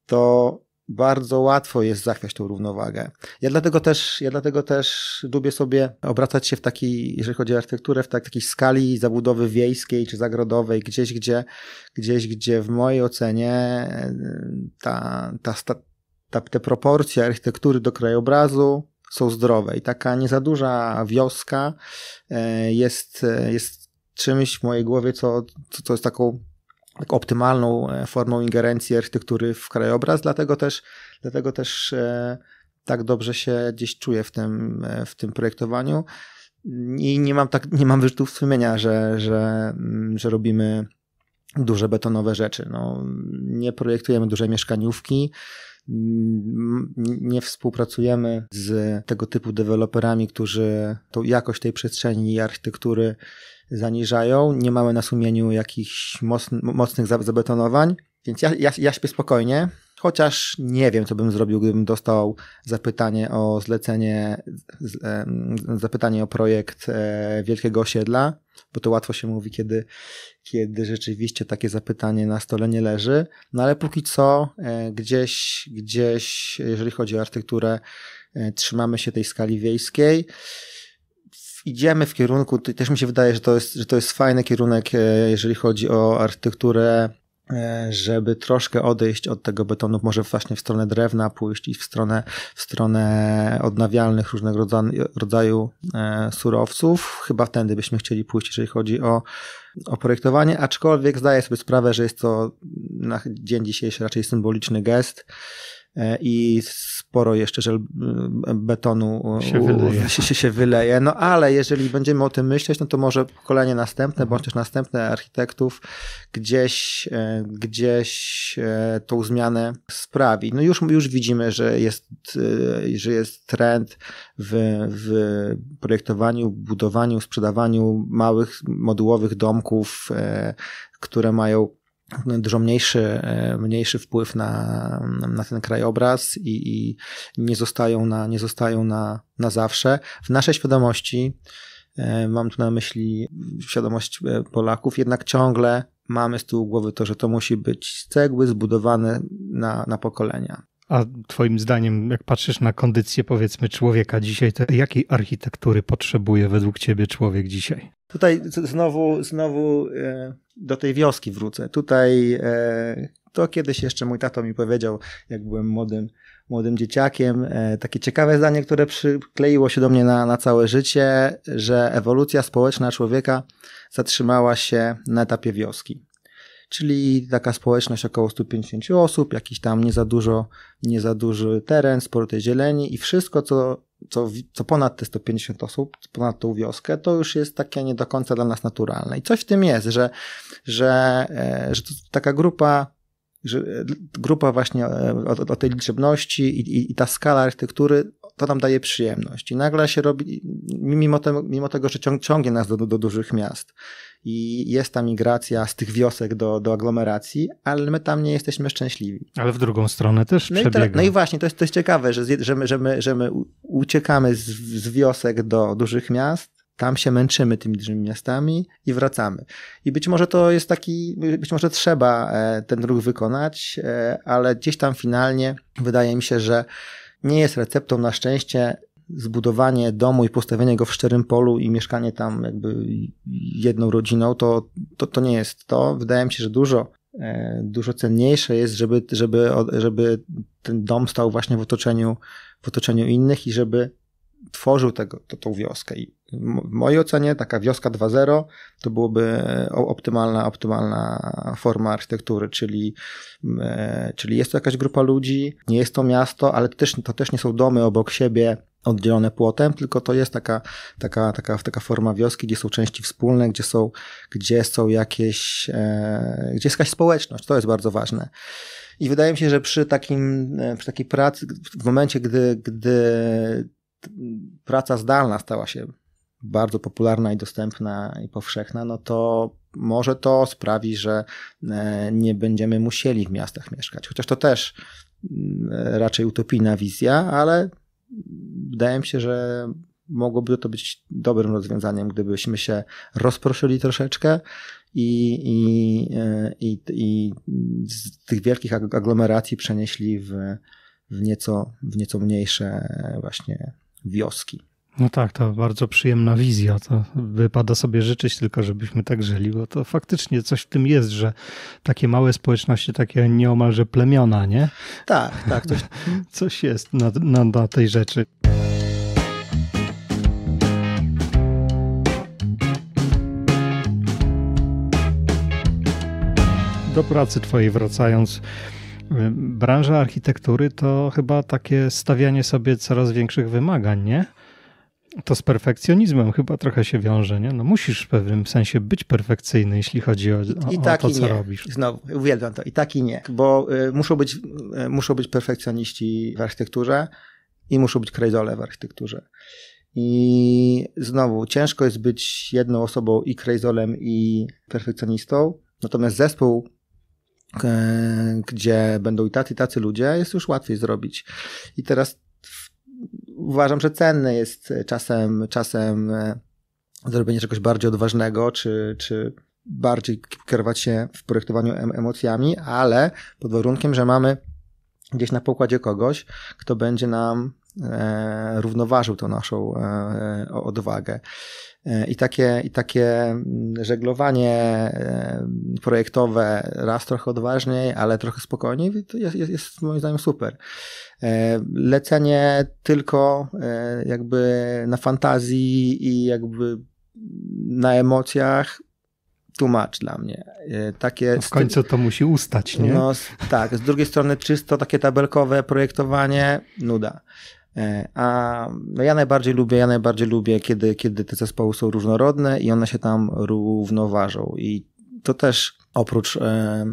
to bardzo łatwo jest zachwiać tą równowagę. Ja dlatego też, ja dlatego też lubię sobie obracać się w takiej, jeżeli chodzi o architekturę, w tak, takiej skali zabudowy wiejskiej czy zagrodowej, gdzieś, gdzie, gdzieś, gdzie w mojej ocenie e, ta, ta, ta, ta te proporcje architektury do krajobrazu są zdrowe i taka nie za duża wioska e, jest, e, jest czymś w mojej głowie, co, co, co jest taką tak optymalną e, formą ingerencji architektury w krajobraz, dlatego też, dlatego też e, tak dobrze się gdzieś czuję w tym, e, w tym projektowaniu. I nie mam, tak, nie mam wyrzutów sumienia, że, że, mm, że robimy duże betonowe rzeczy. No, nie projektujemy dużej mieszkaniówki, mm, nie współpracujemy z tego typu deweloperami, którzy tą jakość tej przestrzeni i architektury zaniżają, nie mamy na sumieniu jakichś mocnych zabetonowań, więc ja, ja, ja śpię spokojnie, chociaż nie wiem, co bym zrobił, gdybym dostał zapytanie o zlecenie, e, zapytanie o projekt e, Wielkiego Osiedla, bo to łatwo się mówi, kiedy, kiedy rzeczywiście takie zapytanie na stole nie leży, no ale póki co e, gdzieś, gdzieś jeżeli chodzi o architekturę, trzymamy się tej skali wiejskiej idziemy w kierunku, też mi się wydaje, że to jest, że to jest fajny kierunek, e, jeżeli chodzi o architekturę, e, żeby troszkę odejść od tego betonu, może właśnie w stronę drewna pójść i w stronę, w stronę odnawialnych różnego rodzaju, e, surowców. Chyba wtedy byśmy chcieli pójść, jeżeli chodzi o, o projektowanie, aczkolwiek zdaję sobie sprawę, że jest to na dzień dzisiejszy raczej symboliczny gest E, i sporo jeszcze żel e, betonu e, się wyleje. [laughs] Się, się wyleje. No ale jeżeli będziemy o tym myśleć, no to może kolejne następne, mhm. bądź też następne architektów gdzieś, gdzieś tą zmianę sprawi. No już, już widzimy, że jest, że jest trend w, w projektowaniu, budowaniu, sprzedawaniu małych, modułowych domków, które mają dużo mniejszy, e, mniejszy wpływ na, na ten krajobraz i, i nie zostają, na, nie zostają na, na zawsze. W naszej świadomości, e, mam tu na myśli świadomość e, Polaków, jednak ciągle mamy z tyłu głowy to, że to musi być z cegły zbudowane na, na pokolenia. A Twoim zdaniem, jak patrzysz na kondycję powiedzmy człowieka dzisiaj, to jakiej architektury potrzebuje według Ciebie człowiek dzisiaj? Tutaj znowu, znowu e, do tej wioski wrócę. Tutaj e, to kiedyś jeszcze mój tato mi powiedział, jak byłem młodym, młodym dzieciakiem, e, takie ciekawe zdanie, które przykleiło się do mnie na, na całe życie, że ewolucja społeczna człowieka zatrzymała się na etapie wioski czyli taka społeczność około 150 osób, jakiś tam nie za dużo, nie za duży teren, sporo tej zieleni i wszystko, co, co, co ponad te 150 osób, ponad tą wioskę, to już jest takie nie do końca dla nas naturalne. I coś w tym jest, że, że, e, że to taka grupa że e, grupa właśnie e, o, o, o tej liczebności i, i, i, ta skala architektury, to nam daje przyjemność. I nagle się robi, mimo, te, mimo tego, że ciągnie nas do, do, do dużych miast, i jest ta migracja z tych wiosek do, do aglomeracji, ale my tam nie jesteśmy szczęśliwi. Ale w drugą stronę też no przebiega. I tak, te, no i właśnie, to jest, to jest ciekawe, że, że, my, że, my, że my uciekamy z, z wiosek do dużych miast, tam się męczymy tymi dużymi miastami i wracamy. I być może to jest taki, być może trzeba e, ten ruch wykonać, e, ale gdzieś tam finalnie wydaje mi się, że nie jest receptą na szczęście zbudowanie domu i postawienie go w szczerym polu i mieszkanie tam jakby jedną rodziną, to, to, to nie jest to. Wydaje mi się, że dużo, e, dużo cenniejsze jest, żeby, żeby, żeby ten dom stał właśnie w otoczeniu, w otoczeniu innych i żeby tworzył tego, to, tą wioskę. I w mojej ocenie taka wioska 2.0 to byłoby e, optymalna, optymalna forma architektury, czyli, e, czyli jest to jakaś grupa ludzi, nie jest to miasto, ale to też, to też nie są domy obok siebie oddzielone płotem, tylko to jest taka, taka, taka, taka forma wioski, gdzie są części wspólne, gdzie są, gdzie są jakieś, e, gdzie jest jakaś społeczność, to jest bardzo ważne. I wydaje mi się, że przy, takim, e, przy takiej pracy, w momencie, gdy, gdy praca zdalna stała się bardzo popularna i dostępna i powszechna, no to może to sprawi, że e, nie będziemy musieli w miastach mieszkać. Chociaż to też mm, raczej utopijna wizja, ale wydaje mi się, że mogłoby to być dobrym rozwiązaniem, gdybyśmy się rozproszyli troszeczkę i, i, e, i, i z tych wielkich aglomeracji przenieśli w, w, nieco, w nieco mniejsze właśnie wioski. No tak, to bardzo przyjemna wizja. To wypada sobie życzyć tylko, żebyśmy tak żyli, bo to faktycznie coś w tym jest, że takie małe społeczności, takie nieomalże plemiona, nie? Tak, tak. Coś, [laughs] coś jest na, na, na tej rzeczy. Do pracy twojej wracając, branża architektury to chyba takie stawianie sobie coraz większych wymagań, nie? to z perfekcjonizmem chyba trochę się wiąże, nie? No musisz w pewnym sensie być perfekcyjny, jeśli chodzi o, I tak, o to, i co robisz. Znowu, uwielbiam to. I tak i nie, bo y, muszą, być, y, muszą być perfekcjoniści w architekturze i muszą być krejdole w architekturze. I znowu, ciężko jest być jedną osobą i krejdolem, i perfekcjonistą, natomiast zespół gdzie będą i tacy, i tacy ludzie, jest już łatwiej zrobić. I teraz uważam, że cenne jest e, czasem, czasem e, zrobienie czegoś bardziej odważnego, czy, czy bardziej kierować się w projektowaniu emocjami, ale pod warunkiem, że mamy gdzieś na pokładzie kogoś, kto będzie nam e, równoważył tą naszą odwagę. E, I takie, I takie mm, żeglowanie e, projektowe, raz trochę odważniej, ale trochę spokojniej, jest, jest, jest moim zdaniem super. E, lecenie tylko jakby na fantazji i jakby na emocjach tłumacz dla mnie. Takie no w końcu to musi ustać, nie? No, tak, z drugiej strony czysto takie tabelkowe projektowanie, nuda. E, a no ja najbardziej lubię, ja najbardziej lubię, kiedy, kiedy te zespoły są różnorodne i one się tam równoważą. I to też oprócz, e,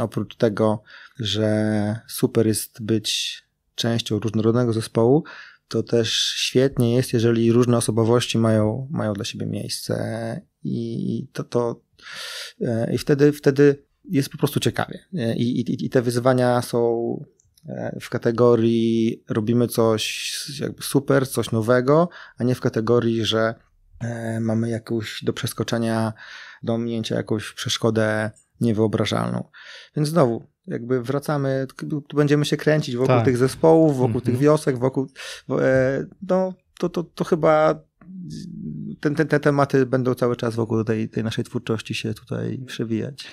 oprócz tego, że super jest być częścią różnorodnego zespołu, to też świetnie jest, jeżeli różne osobowości mają, mają dla siebie miejsce i to, to e, i wtedy, wtedy jest po prostu ciekawie. I, i, i te wyzwania są E, w kategorii robimy coś jakby super, coś nowego, a nie w kategorii, że e, mamy jakąś do przeskoczenia, do ominięcia jakąś przeszkodę niewyobrażalną. Więc znowu, jakby wracamy, tu będziemy się kręcić wokół tak. tych zespołów, wokół mm -hmm. tych wiosek, wokół. E, no, to, to, to chyba te, ten, te, tematy będą cały czas w tej, tej naszej twórczości się tutaj przewijać.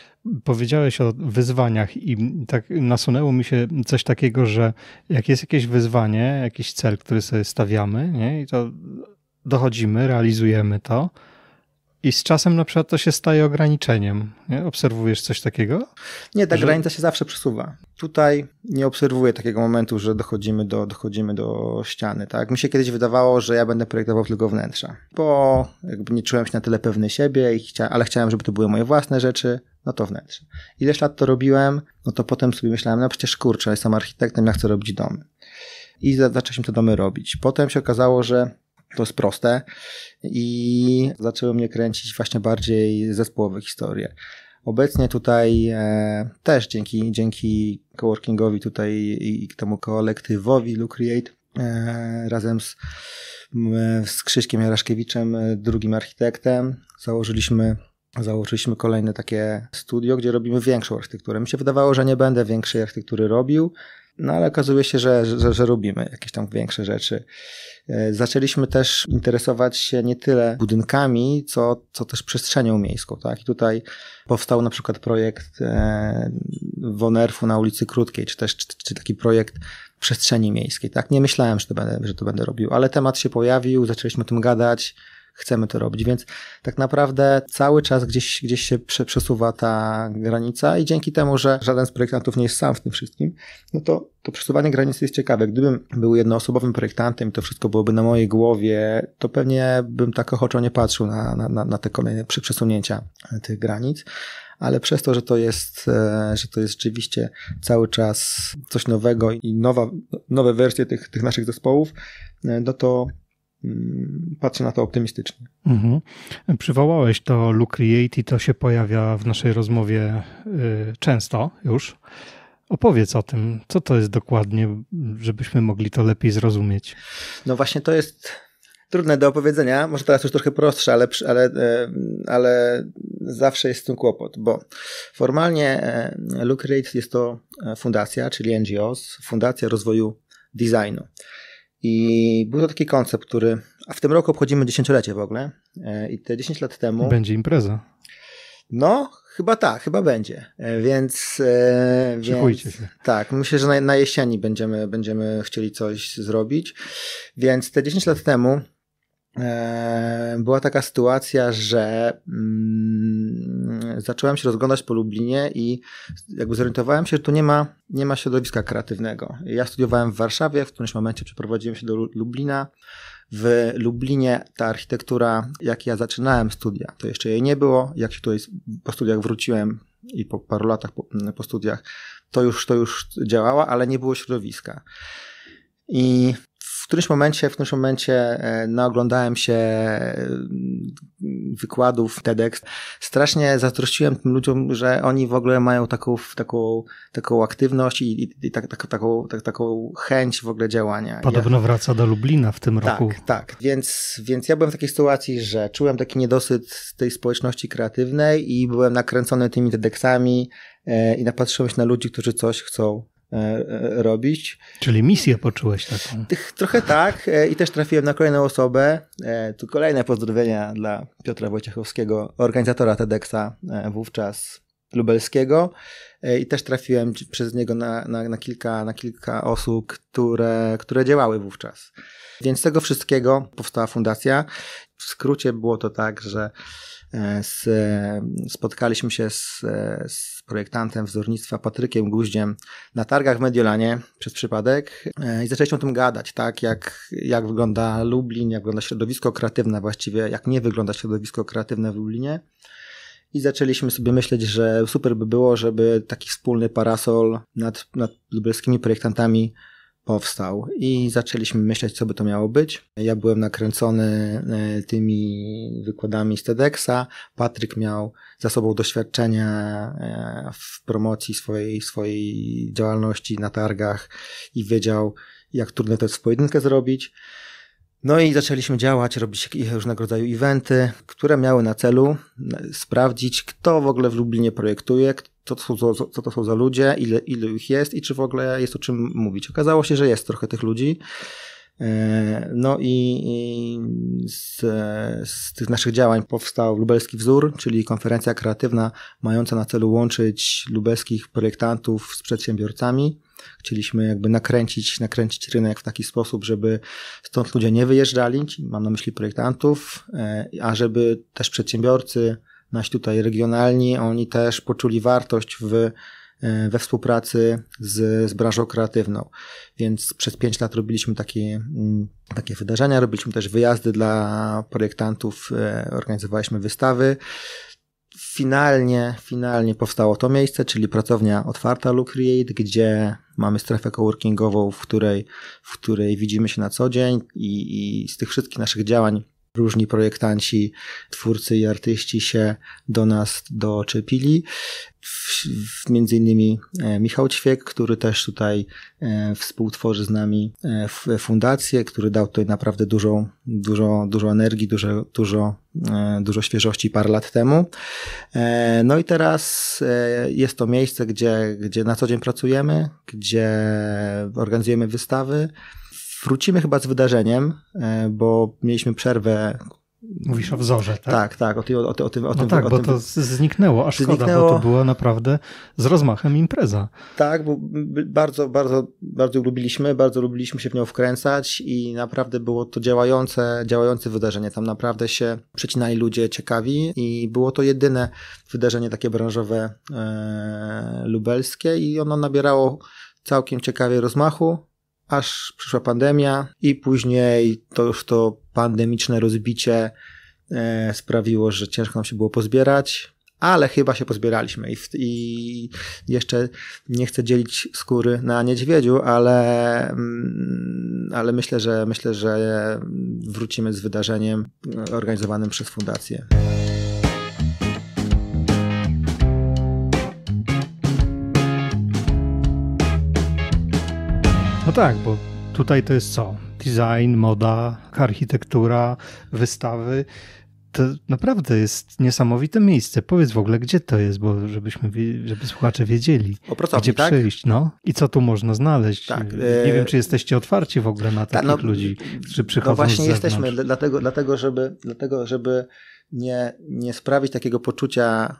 Powiedziałeś o wyzwaniach i tak nasunęło mi się coś takiego, że jak jest jakieś wyzwanie, jakiś cel, który sobie stawiamy, nie? i to dochodzimy, realizujemy to, i z czasem na przykład to się staje ograniczeniem. Nie? Obserwujesz coś takiego? Nie, ta że... granica się zawsze przesuwa. Tutaj nie obserwuję takiego momentu, że dochodzimy do, dochodzimy do ściany. Tak? Mi się kiedyś wydawało, że ja będę projektował tylko wnętrza, bo jakby nie czułem się na tyle pewny siebie, chcia... ale chciałem, żeby to były moje własne rzeczy, no to wnętrze. Ileś lat to robiłem, no to potem sobie myślałem, no przecież kurczę, jestem architektem, ja chcę robić domy. I zaczęliśmy te domy robić. Potem się okazało, że to jest proste. I zaczęły mnie kręcić właśnie bardziej zespołowe historie. Obecnie tutaj e, też dzięki, dzięki coworkingowi tutaj i, temu kolektywowi Lucreate e, razem z, z Krzyśkiem Jaraszkiewiczem, e, drugim architektem, założyliśmy założyliśmy kolejne takie studio, gdzie robimy większą architekturę. Mi się wydawało, że nie będę większej architektury robił, no ale okazuje się, że, że, że robimy jakieś tam większe rzeczy. E, zaczęliśmy też interesować się nie tyle budynkami, co, co też przestrzenią miejską. Tak? I tutaj powstał na przykład projekt e, Wonerfu na ulicy Krótkiej, czy też czy, czy taki projekt przestrzeni miejskiej. Tak? Nie myślałem, że to, będę, że to będę robił, ale temat się pojawił, zaczęliśmy o tym gadać chcemy to robić, więc tak naprawdę cały czas gdzieś, gdzieś się przesuwa ta granica i dzięki temu, że żaden z projektantów nie jest sam w tym wszystkim, no to to przesuwanie granicy jest ciekawe. Gdybym był jednoosobowym projektantem i to wszystko byłoby na mojej głowie, to pewnie bym tak ochoczo nie patrzył na, na, na te kolejne przesunięcia tych granic ale przez to, że to jest, e, że to jest rzeczywiście cały czas coś nowego i nowa, nowe wersje tych, tych naszych zespołów, e, no to Mm, patrzę na to optymistycznie. Mhm. Przywołałeś to Lucreate i to się pojawia w naszej rozmowie y, często już. Opowiedz o tym, co to jest dokładnie, żebyśmy mogli to lepiej zrozumieć. No właśnie to jest trudne do opowiedzenia, może teraz już trochę prostsze, ale, ale, e, ale zawsze jest z tym kłopot, bo formalnie e, Lucreate jest to e, fundacja, czyli NGOs, Fundacja Rozwoju Designu. I był to taki koncept, który. A w tym roku obchodzimy dziesięciolecie w ogóle. E, I te 10 lat temu. Będzie impreza. No, chyba tak, chyba będzie. E, e, więc. Szykujcie więc, się. Tak, myślę, że na, na jesieni będziemy, będziemy chcieli coś zrobić. Więc te 10 lat temu była taka sytuacja, że mm, zacząłem się rozglądać po Lublinie i jakby zorientowałem się, że tu nie ma, nie ma środowiska kreatywnego. Ja studiowałem w Warszawie, w którymś momencie przeprowadziłem się do Lublina. W Lublinie ta architektura, jak ja zaczynałem studia, to jeszcze jej nie było. Jak się tutaj po studiach wróciłem i po paru latach po, mm, po studiach, to już, to już działała, ale nie było środowiska. I w którymś momencie, w którymś momencie e, naoglądałem się e, wykładów TEDx. Strasznie zazdrościłem tym ludziom, że oni w ogóle mają taką, taką, taką aktywność i, i, i tak, tak, taką, tak, taką chęć w ogóle działania. Podobno ja... wraca do Lublina w tym roku. Tak, tak. Więc, więc ja byłem w takiej sytuacji, że czułem taki niedosyt tej społeczności kreatywnej i byłem nakręcony tymi TEDxami e, i napatrzyłem się na ludzi, którzy coś chcą E, e, robić. Czyli misję poczułeś taką. Trochę tak e, i też trafiłem na kolejną osobę. Tu kolejne pozdrowienia dla Piotra Wojciechowskiego, organizatora TEDxa wówczas lubelskiego i też trafiłem przez niego na, na, na, kilka, na kilka osób, które, które działały wówczas. Więc z tego wszystkiego powstała fundacja. W skrócie było to tak, że E, z, e, spotkaliśmy się z, e, z, projektantem wzornictwa Patrykiem Guździem na targach w Mediolanie przez przypadek i zaczęliśmy o tym gadać, tak, jak, jak wygląda Lublin, jak wygląda środowisko kreatywne właściwie, jak nie wygląda środowisko kreatywne w Lublinie i zaczęliśmy sobie myśleć, że super by było, żeby taki wspólny parasol nad, nad lubelskimi projektantami powstał i zaczęliśmy myśleć, co by to miało być. Ja byłem nakręcony e, tymi wykładami z TEDxa, Patryk miał za sobą doświadczenia e, w promocji swojej, swojej działalności na targach i wiedział, jak trudno to jest w pojedynkę zrobić. No i zaczęliśmy działać, robić różnego rodzaju eventy, które miały na celu e, sprawdzić, kto w ogóle w Lublinie projektuje, co to, są, co to są za ludzie, ile, ich jest i czy w ogóle jest o czym mówić. Okazało się, że jest trochę tych ludzi. E, no i, i z, z, tych naszych działań powstał Lubelski Wzór, czyli konferencja kreatywna mająca na celu łączyć lubelskich projektantów z przedsiębiorcami. Chcieliśmy jakby nakręcić, nakręcić rynek w taki sposób, żeby stąd ludzie nie wyjeżdżali, mam na myśli projektantów, e, a żeby też przedsiębiorcy, nasi tutaj regionalni, oni też poczuli wartość w, e, we współpracy z, z branżą kreatywną. Więc przez pięć lat robiliśmy takie, mm, takie wydarzenia, robiliśmy też wyjazdy dla projektantów, e, organizowaliśmy wystawy. Finalnie, finalnie powstało to miejsce, czyli pracownia otwarta Lucreate, gdzie mamy strefę coworkingową, w której, w której widzimy się na co dzień i, i z tych wszystkich naszych działań różni projektanci, twórcy i artyści się do nas doczepili. Między innymi e, Michał Ćwiek, który też tutaj e, współtworzy z nami e, fundację, który dał tutaj naprawdę dużo, dużo, dużo energii, dużo, dużo, dużo świeżości parę lat temu. No i teraz jest to miejsce, gdzie, gdzie na co dzień pracujemy, gdzie organizujemy wystawy, Wrócimy chyba z wydarzeniem, e, bo mieliśmy przerwę. Mówisz o wzorze, tak? Tak, tak, o, tym, o, o tym. No o tym, tak, o bo tym... to zniknęło, a szkoda, zniknęło... bo to była naprawdę z rozmachem impreza. Tak, bo bardzo, bardzo, bardzo lubiliśmy, bardzo lubiliśmy się w nią wkręcać i naprawdę było to działające, działające wydarzenie. Tam naprawdę się przecinali ludzie ciekawi i było to jedyne wydarzenie takie branżowe e, lubelskie i ono nabierało całkiem ciekawie rozmachu aż przyszła pandemia i później to już to pandemiczne rozbicie e, sprawiło, że ciężko nam się było pozbierać. Ale chyba się pozbieraliśmy I, i jeszcze nie chcę dzielić skóry na niedźwiedziu, ale, mm, ale myślę, że myślę, że wrócimy z wydarzeniem organizowanym przez fundację. tak, bo tutaj to jest co? Design, moda, architektura, wystawy. To naprawdę jest niesamowite miejsce. Powiedz w ogóle, gdzie to jest, bo żebyśmy, żeby słuchacze wiedzieli, gdzie tak? przyjść, no i co tu można znaleźć. Tak, Nie e... wiem, czy jesteście otwarci w ogóle na tak, takich no, ludzi, czy no przychodzą No właśnie jesteśmy, dlatego, dlatego, żeby, dlatego, żeby nie, nie sprawić takiego poczucia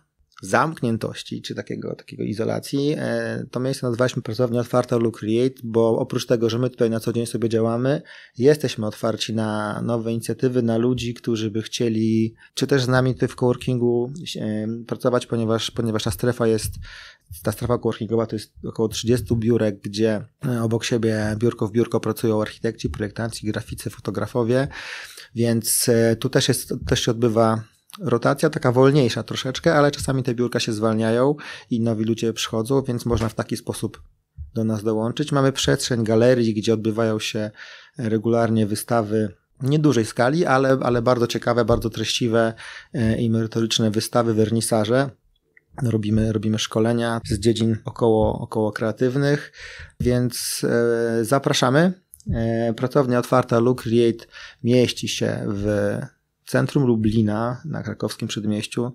zamkniętości czy takiego, takiego izolacji, e, to miejsce nazwaliśmy pracownie otwarta lub Create, bo oprócz tego, że my tutaj na co dzień sobie działamy, jesteśmy otwarci na nowe inicjatywy, na ludzi, którzy by chcieli, czy też z nami tutaj w coworkingu e, pracować, ponieważ, ponieważ ta strefa jest, ta strefa coworkingowa to jest około 30 biurek, gdzie e, obok siebie biurko w biurko pracują architekci, projektanci, graficy, fotografowie, więc tu też, jest, też się odbywa rotacja taka wolniejsza troszeczkę, ale czasami te biurka się zwalniają i nowi ludzie przychodzą, więc można w taki sposób do nas dołączyć. Mamy przestrzeń galerii, gdzie odbywają się regularnie wystawy niedużej skali, ale, ale bardzo ciekawe, bardzo treściwe e, i merytoryczne wystawy, wernisaże. Robimy, robimy szkolenia z dziedzin około, około kreatywnych, więc e, zapraszamy. E, pracownia otwarta Look Create mieści się w centrum Lublina, na krakowskim przedmieściu,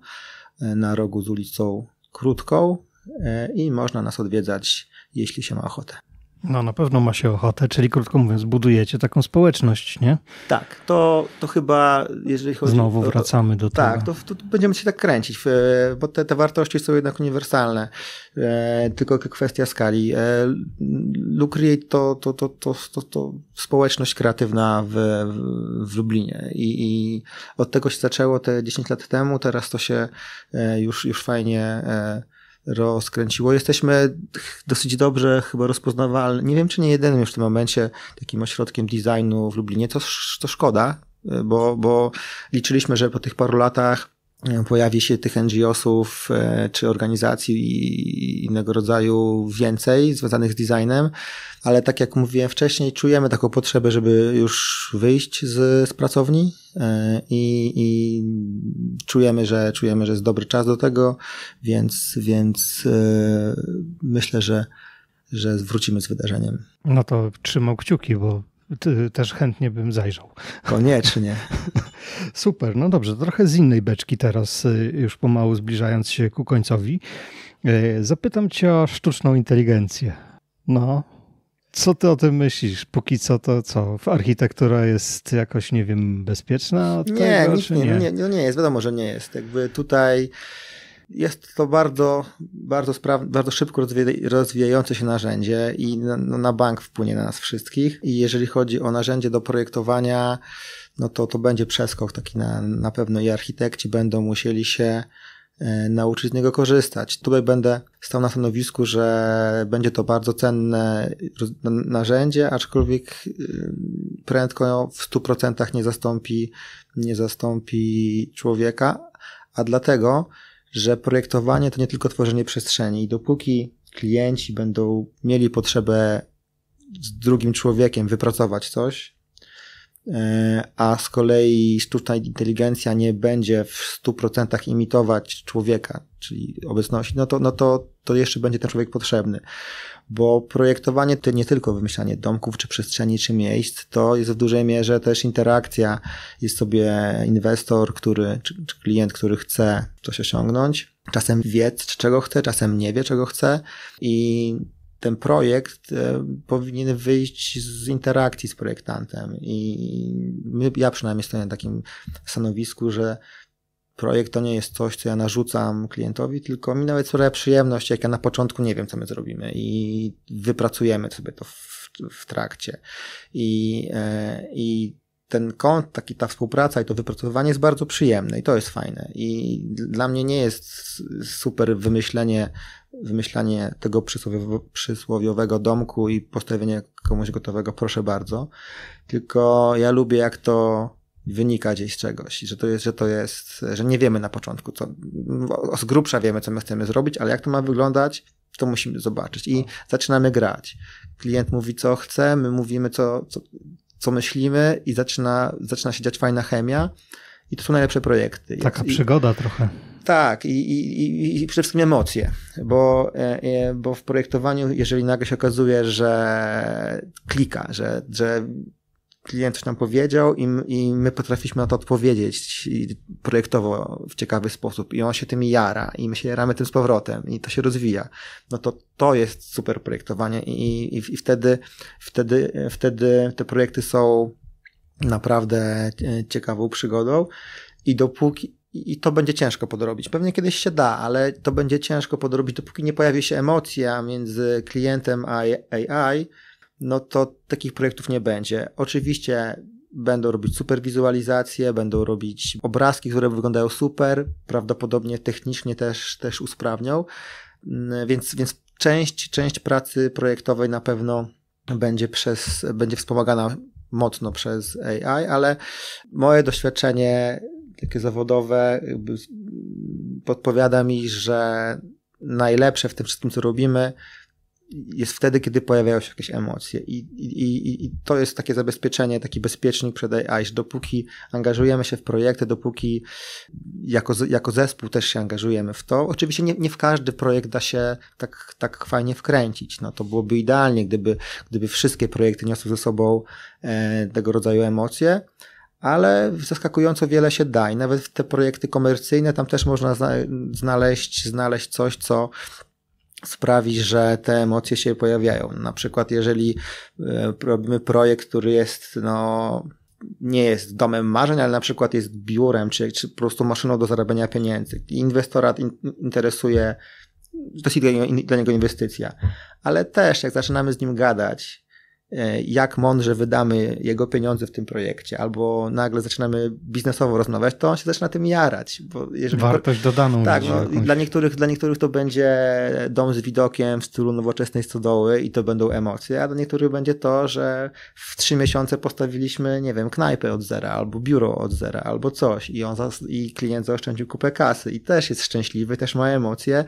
e, na rogu z ulicą Krótką e, i można nas odwiedzać, jeśli się ma ochotę. No na pewno ma się ochotę, czyli krótko mówiąc, budujecie taką społeczność, nie? Tak, to, to chyba, jeżeli chodzi Znowu wracamy do tak, tego. Tak, to, to, będziemy się tak kręcić, bo te, te wartości są jednak uniwersalne, e, tylko kwestia skali. E, Lucreate to, to, to, to, to, to społeczność kreatywna w, w Lublinie I, i od tego się zaczęło te 10 lat temu, teraz to się e, już, już fajnie rozkręciło. Jesteśmy dosyć dobrze chyba rozpoznawalni. Nie wiem, czy nie jedynym już w tym momencie takim ośrodkiem designu w Lublinie, to, to szkoda, bo, bo liczyliśmy, że po tych paru latach pojawi się tych NGO-sów e, czy organizacji innego rodzaju więcej związanych z designem, ale tak jak mówiłem wcześniej, czujemy taką potrzebę, żeby już wyjść z, z pracowni e, i, i czujemy, że czujemy, że jest dobry czas do tego, więc, więc e, myślę, że że zwrócimy z wydarzeniem. No to trzymał kciuki, bo też chętnie bym zajrzał. Koniecznie. [laughs] Super, no dobrze, trochę z innej beczki teraz, y, już pomału zbliżając się ku końcowi. Y, zapytam cię o sztuczną inteligencję. No, co ty o tym myślisz? Póki co to co? Architektura jest jakoś, nie wiem, bezpieczna? Od nie, tego, nie, nie? nie, nie jest. Wiadomo, że nie jest. Jakby tutaj jest to bardzo, bardzo, spraw, bardzo szybko rozwijające się narzędzie i na, no, na bank wpłynie na nas wszystkich. I jeżeli chodzi o narzędzie do projektowania, no to to będzie przeskok taki na, na pewno i architekci będą musieli się e, nauczyć z niego korzystać. Tutaj będę stał na stanowisku, że będzie to bardzo cenne narzędzie, aczkolwiek e, prędko w 100% nie zastąpi, nie zastąpi człowieka, a dlatego że projektowanie to nie tylko tworzenie przestrzeni i dopóki klienci będą mieli potrzebę z drugim człowiekiem wypracować coś, e, a z kolei sztuczna inteligencja nie będzie w 100% imitować człowieka, czyli obecności, no to, no to, to jeszcze będzie ten człowiek potrzebny bo projektowanie to nie tylko wymyślanie domków, czy przestrzeni, czy miejsc, to jest w dużej mierze też interakcja. Jest sobie inwestor, który, czy, czy klient, który chce coś osiągnąć. Czasem wie, czego chce, czasem nie wie, czego chce i ten projekt e, powinien wyjść z interakcji z projektantem. I my, ja przynajmniej stoję na takim stanowisku, że projekt to nie jest coś, co ja narzucam klientowi, tylko mi nawet sprawia przyjemność, jak ja na początku nie wiem, co my zrobimy i wypracujemy sobie to w, w trakcie. I, e, i ten kąt, taki ta współpraca i to wypracowywanie jest bardzo przyjemne i to jest fajne. I dla mnie nie jest super wymyślenie, wymyślanie tego przysłowiowego domku i postawienie komuś gotowego, proszę bardzo. Tylko ja lubię, jak to wynika gdzieś z czegoś, że to jest, że to jest, że nie wiemy na początku, co, no, z grubsza wiemy, co my chcemy zrobić, ale jak to ma wyglądać, to musimy zobaczyć i zaczynamy grać. Klient mówi, co chce, my mówimy, co, co, co myślimy i zaczyna, zaczyna się dziać fajna chemia i to są najlepsze projekty. Taka I, przygoda trochę. Tak, i, i, i przede wszystkim emocje, bo, e, e, bo w projektowaniu, jeżeli nagle się okazuje, że klika, że, że klient coś nam powiedział i, i my potrafiliśmy na to odpowiedzieć projektowo w ciekawy sposób i on się tym jara i my się jaramy tym z powrotem i to się rozwija, no to to jest super projektowanie i, i, i wtedy, wtedy, wtedy te projekty są naprawdę e, ciekawą przygodą i dopóki i to będzie ciężko podrobić. Pewnie kiedyś się da, ale to będzie ciężko podrobić, dopóki nie pojawi się emocja między klientem a AI, no to takich projektów nie będzie. Oczywiście będą robić super wizualizacje, będą robić obrazki, które wyglądają super, prawdopodobnie technicznie też, też usprawnią, mm, więc, więc część, część pracy projektowej na pewno będzie, przez, będzie wspomagana mocno przez AI, ale moje doświadczenie takie zawodowe podpowiada mi, że najlepsze w tym wszystkim, co robimy, jest wtedy, kiedy pojawiają się jakieś emocje. I, i, I, to jest takie zabezpieczenie, taki bezpiecznik przed AI, że dopóki angażujemy się w projekty, dopóki jako, jako zespół też się angażujemy w to, oczywiście nie, nie w każdy projekt da się tak, tak fajnie wkręcić. No, to byłoby idealnie, gdyby, gdyby wszystkie projekty niosły ze sobą e, tego rodzaju emocje, ale zaskakująco wiele się da i nawet te projekty komercyjne tam też można znaleźć, znaleźć coś, co sprawi, że te emocje się pojawiają. Na przykład, jeżeli e, robimy projekt, który jest, no, nie jest domem marzeń, ale na przykład jest biurem, czy, czy po prostu maszyną do zarabiania pieniędzy. Inwestora in, interesuje dosyć dla niego inwestycja. Ale też, jak zaczynamy z nim gadać, E, jak mądrze wydamy jego pieniądze w tym projekcie, albo nagle zaczynamy biznesowo rozmawiać, to on się zaczyna tym jarać. Bo jeżeli Wartość to, dodaną. Tak, no, dla, niektórych, dla niektórych to będzie dom z widokiem w stylu nowoczesnej stodoły i to będą emocje, a dla niektórych będzie to, że w trzy miesiące postawiliśmy, nie wiem, knajpę od zera, albo biuro od zera, albo coś i, on zas- i klient zaoszczędził kupę kasy i też jest szczęśliwy, też ma emocje.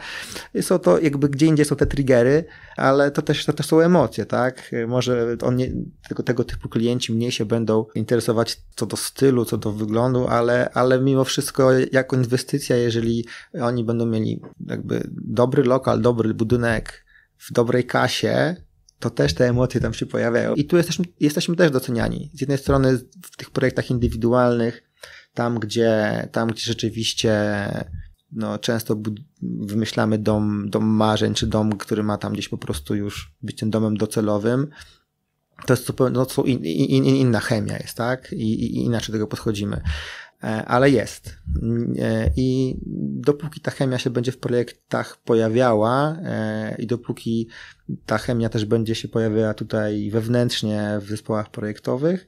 I są to jakby gdzie indziej są te triggery, ale to też, to też są emocje, tak? Może on nie, tego, tego typu klienci mniej się będą interesować co do stylu, co do wyglądu, ale, ale mimo wszystko jako inwestycja, jeżeli oni będą mieli jakby dobry lokal, dobry budynek w dobrej kasie, to też te emocje tam się pojawiają. I tu jesteśmy, jesteśmy też doceniani. Z jednej strony w tych projektach indywidualnych, tam gdzie, tam gdzie rzeczywiście no, często wymyślamy dom, dom marzeń, czy dom, który ma tam gdzieś po prostu już być tym domem docelowym, to jest zupełnie no, co in, in, inna chemia jest, tak? I, I, inaczej do tego podchodzimy. E, ale jest. Mm, e, I dopóki ta chemia się będzie w projektach pojawiała e, i dopóki ta chemia też będzie się pojawiała tutaj wewnętrznie w zespołach projektowych,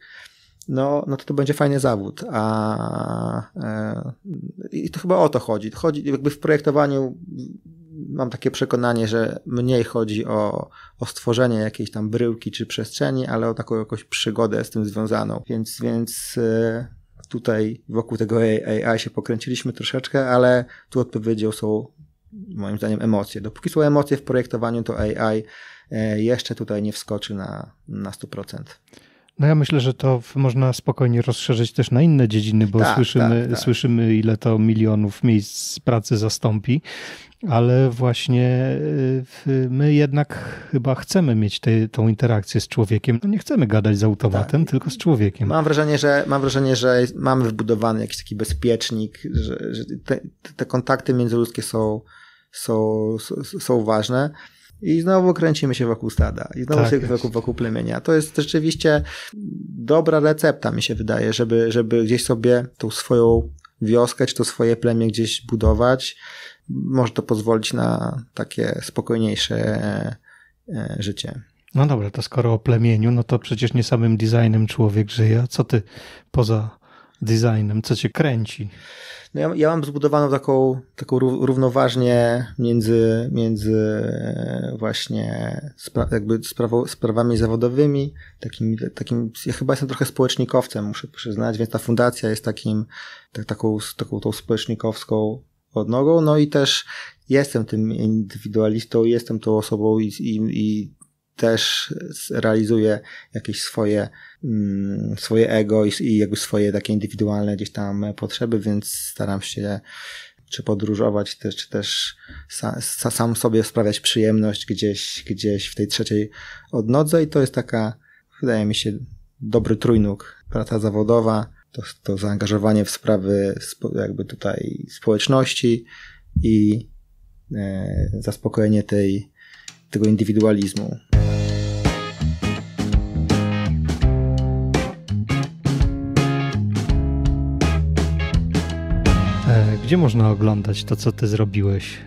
no, no to to będzie fajny zawód. A, I to chyba o to chodzi. Chodzi jakby w projektowaniu mam takie przekonanie, że mniej chodzi o, o stworzenie jakiejś tam bryłki czy przestrzeni, ale o taką jakąś przygodę z tym związaną. Więc, więc e, tutaj wokół tego AI się pokręciliśmy troszeczkę, ale tu odpowiedzią są moim zdaniem emocje. Dopóki są emocje w projektowaniu, to AI e, jeszcze tutaj nie wskoczy na, na 100%. No ja myślę, że to można spokojnie rozszerzyć też na inne dziedziny, bo tak, słyszymy, tak, tak. słyszymy, ile to milionów miejsc pracy zastąpi, ale właśnie y, my jednak chyba chcemy mieć te, tą interakcję z człowiekiem. No nie chcemy gadać z automatem, tak. tylko z człowiekiem. Mam wrażenie, że, mam wrażenie, że mamy wbudowany jakiś taki bezpiecznik, że, że te, te kontakty międzyludzkie są, są, są, są ważne. I znowu kręcimy się wokół stada, i znowu tak się wokół, wokół plemienia. To jest rzeczywiście dobra recepta, mi się wydaje, żeby, żeby gdzieś sobie tą swoją wioskę, czy to swoje plemię gdzieś budować. Może to pozwolić na takie spokojniejsze e, e, życie. No dobra, to skoro o plemieniu, no to przecież nie samym designem człowiek żyje. Co ty poza designem, co cię kręci? No ja, ja mam zbudowaną taką, taką równoważnie między, między e, właśnie spra jakby sprawami zawodowymi, takim, takim, ja chyba jestem trochę społecznikowcem, muszę przyznać, więc ta fundacja jest takim, tak, taką, taką tą społecznikowską odnogą, no i też jestem tym indywidualistą, jestem tą osobą i, i, i też realizuje jakieś swoje, mm, swoje ego i, i jakby swoje takie indywidualne gdzieś tam potrzeby, więc staram się czy podróżować, też, czy też sam sobie sprawiać przyjemność gdzieś, gdzieś w tej trzeciej odnodze i to jest taka, wydaje mi się, dobry trójnóg. Praca zawodowa, to, to zaangażowanie w sprawy jakby tutaj społeczności i e, zaspokojenie tej, tego indywidualizmu. Gdzie można oglądać to, co ty zrobiłeś?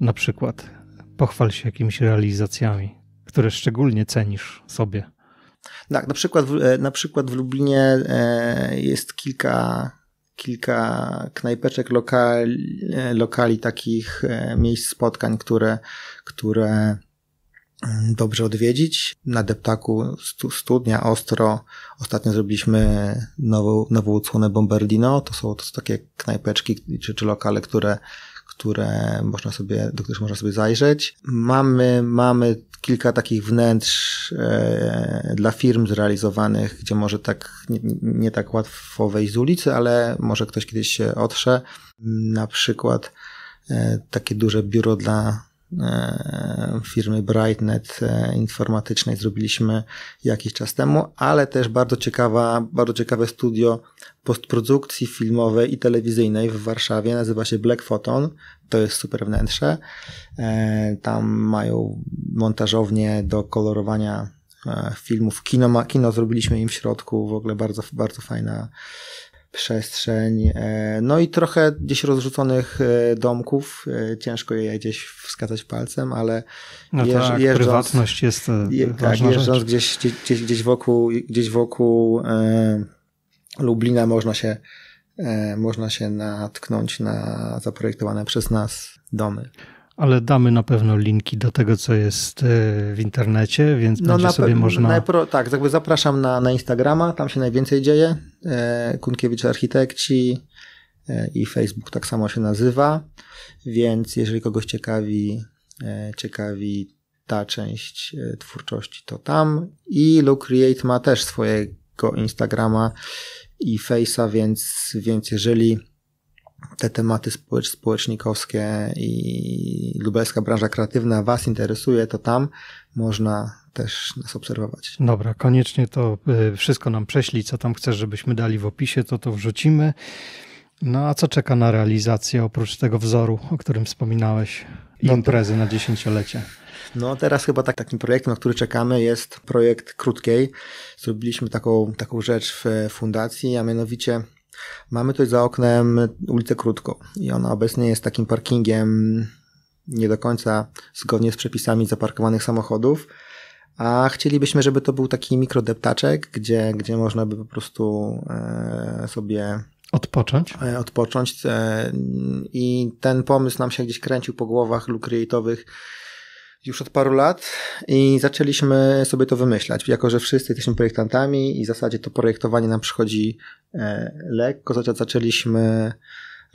Na przykład pochwal się jakimiś realizacjami, które szczególnie cenisz sobie. Tak, na przykład, w, e, na przykład w Lublinie e, jest kilka, kilka knajpeczek, lokali, e, lokali takich miejsc spotkań, które, które dobrze odwiedzić. Na deptaku studnia ostro. Ostatnio zrobiliśmy nową, nową odsłonę Bombardino. To są, to są takie knajpeczki czy, czy lokale, które które można sobie, do których można sobie zajrzeć. Mamy, mamy kilka takich wnętrz e, dla firm zrealizowanych, gdzie może tak nie, nie, tak łatwo wejść z ulicy, ale może ktoś kiedyś się otrze. Na przykład e, takie duże biuro dla E, firmy Brightnet e, informatycznej zrobiliśmy jakiś czas temu, ale też bardzo ciekawa, bardzo ciekawe studio postprodukcji filmowej i telewizyjnej w Warszawie, nazywa się Black Photon, to jest super wnętrze. E, tam mają montażownię do kolorowania filmów, kino, kino zrobiliśmy im w środku, w ogóle bardzo, bardzo fajna przestrzeń, e, no i trochę gdzieś rozrzuconych e, domków, e, ciężko je gdzieś wskazać palcem, ale no tak, jeż, tak, jeżdżąc, prywatność jest je, tak, jeżdżąc Gdzieś, gdzieś, gdzieś wokół, gdzieś wokół e, Lublina można się e, można się natknąć na zaprojektowane przez nas domy ale damy na pewno linki do tego, co jest e, w internecie, więc no będzie sobie można... Najpro, tak, jakby zapraszam na, na Instagrama, tam się najwięcej dzieje. E, Kunkiewicz Architekci e, i Facebook tak samo się nazywa, więc jeżeli kogoś ciekawi, ciekawi ta część twórczości, to tam. I Lucreate ma też swojego Instagrama i Face'a, więc, więc jeżeli te tematy społecz, społecznikowskie i lubelska branża kreatywna Was interesuje, to tam można też nas obserwować. Dobra, koniecznie to y, wszystko nam prześlij, co tam chcesz, żebyśmy dali w opisie, to to wrzucimy. No a co czeka na realizację oprócz tego wzoru, o którym wspominałeś, no imprezy to... na dziesięciolecie? No teraz chyba tak, takim projektem, na który czekamy jest projekt Krótkiej. Zrobiliśmy taką, taką rzecz w fundacji, a mianowicie Mamy tutaj za oknem ulicę Krótką i ona obecnie jest takim parkingiem nie do końca zgodnie z przepisami zaparkowanych samochodów, a chcielibyśmy, żeby to był taki mikrodeptaczek, gdzie, gdzie można by po prostu e, sobie Odpocząć. E, odpocząć. E, I ten pomysł nam się gdzieś kręcił po głowach lukryjtowych już od paru lat i zaczęliśmy sobie to wymyślać. Jako, że wszyscy jesteśmy projektantami i w zasadzie to projektowanie nam przychodzi e, lekko, zaczęliśmy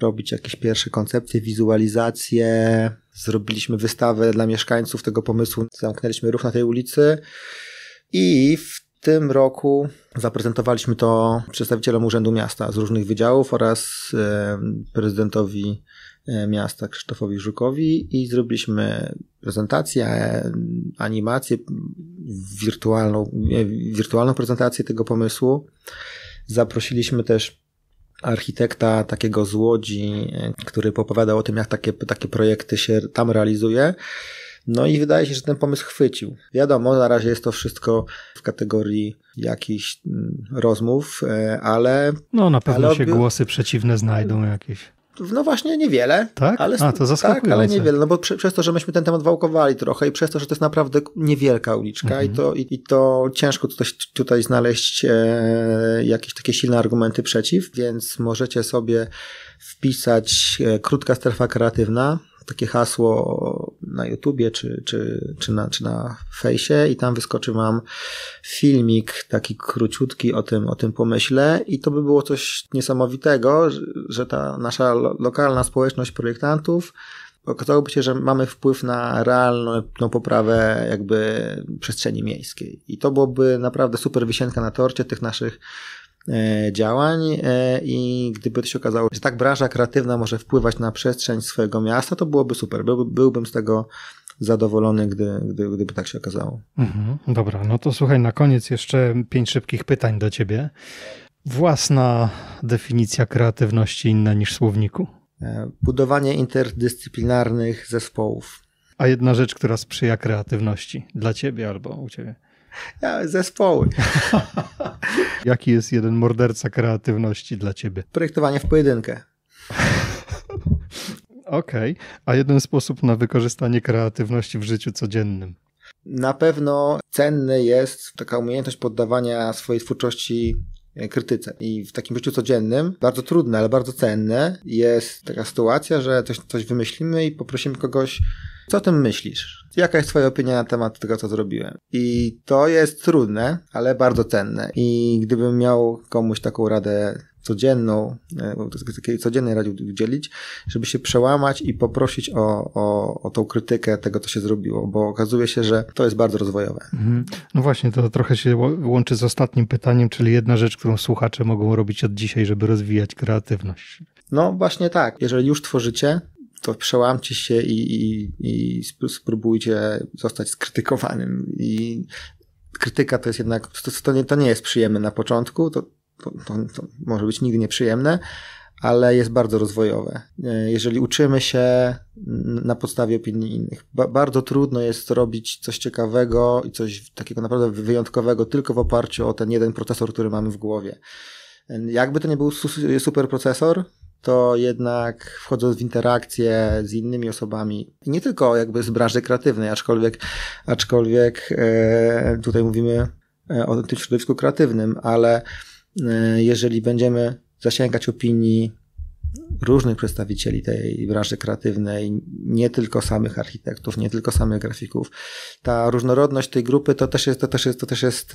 robić jakieś pierwsze koncepcje, wizualizacje. Zrobiliśmy wystawę dla mieszkańców tego pomysłu, zamknęliśmy ruch na tej ulicy i w tym roku zaprezentowaliśmy to przedstawicielom Urzędu Miasta z różnych wydziałów oraz e, prezydentowi E, miasta Krzysztofowi Żukowi i zrobiliśmy prezentację, e, animację, wirtualną, e, wirtualną prezentację tego pomysłu. Zaprosiliśmy też architekta takiego z Łodzi, który opowiadał o tym, jak takie, takie projekty się tam realizuje. No i wydaje się, że ten pomysł chwycił. Wiadomo, na razie jest to wszystko w kategorii jakichś mm, rozmów, ale. No, na pewno ale... się głosy przeciwne znajdą jakieś. No właśnie niewiele. Tak? Ale, A, to tak, zaskakujące. Tak, ale niewiele, no bo przez to, że myśmy ten temat wałkowali trochę i przez to, że to jest naprawdę niewielka uliczka mhm. i, to, i, i, to ciężko tutaj, tutaj znaleźć e, jakieś takie silne argumenty przeciw, więc możecie sobie wpisać e, krótka strefa kreatywna, takie hasło na YouTubie czy, czy, czy na, czy na fejsie i tam wyskoczy wam filmik taki króciutki o tym, o tym pomyśle i to by było coś niesamowitego, że ta nasza lokalna społeczność projektantów okazałoby się, że mamy wpływ na realną poprawę jakby przestrzeni miejskiej. I to byłoby naprawdę super wisienka na torcie tych naszych E, działań e, i gdyby to się okazało, że tak branża kreatywna może wpływać na przestrzeń swojego miasta, to byłoby super. byłbym z tego zadowolony, gdy, gdy, gdyby tak się okazało. Mhm, dobra, no to słuchaj, na koniec jeszcze pięć szybkich pytań do ciebie. Własna definicja kreatywności inna niż słowniku? E, budowanie interdyscyplinarnych zespołów. A jedna rzecz, która sprzyja kreatywności dla ciebie albo u ciebie? Ja, zespoły. [laughs] Jaki jest jeden morderca kreatywności dla ciebie? Projektowanie w pojedynkę. Okej, okay. a jeden sposób na wykorzystanie kreatywności w życiu codziennym? Na pewno cenny jest taka umiejętność poddawania swojej twórczości e, krytyce. I w takim życiu codziennym, bardzo trudne, ale bardzo cenne, jest taka sytuacja, że coś, coś wymyślimy i poprosimy kogoś co o tym myślisz? Jaka jest Twoja opinia na temat tego, co zrobiłem? I to jest trudne, ale bardzo cenne. I gdybym miał komuś taką radę codzienną, e, takiej codziennej radzie udzielić, żeby się przełamać i poprosić o, o, o tą krytykę tego, co się zrobiło, bo okazuje się, że to jest bardzo rozwojowe. Mhm. No właśnie, to trochę się łączy z ostatnim pytaniem, czyli jedna rzecz, którą słuchacze mogą robić od dzisiaj, żeby rozwijać kreatywność. No właśnie tak. Jeżeli już tworzycie, to przełamcie się i, i, i spróbujcie zostać skrytykowanym. I krytyka to jest jednak, to, to, nie, to nie jest przyjemne na początku, to, to, to może być nigdy nieprzyjemne, ale jest bardzo rozwojowe. E, jeżeli uczymy się na podstawie opinii innych, ba bardzo trudno jest robić coś ciekawego i coś takiego naprawdę wyjątkowego tylko w oparciu o ten jeden procesor, który mamy w głowie. E, jakby to nie był super procesor, to jednak wchodząc w interakcję z innymi osobami, nie tylko jakby z branży kreatywnej, aczkolwiek, aczkolwiek e, tutaj mówimy e, o tym środowisku kreatywnym, ale e, jeżeli będziemy zasięgać opinii różnych przedstawicieli tej branży kreatywnej, nie tylko samych architektów, nie tylko samych grafików. Ta różnorodność tej grupy to też jest, to też jest, to też jest,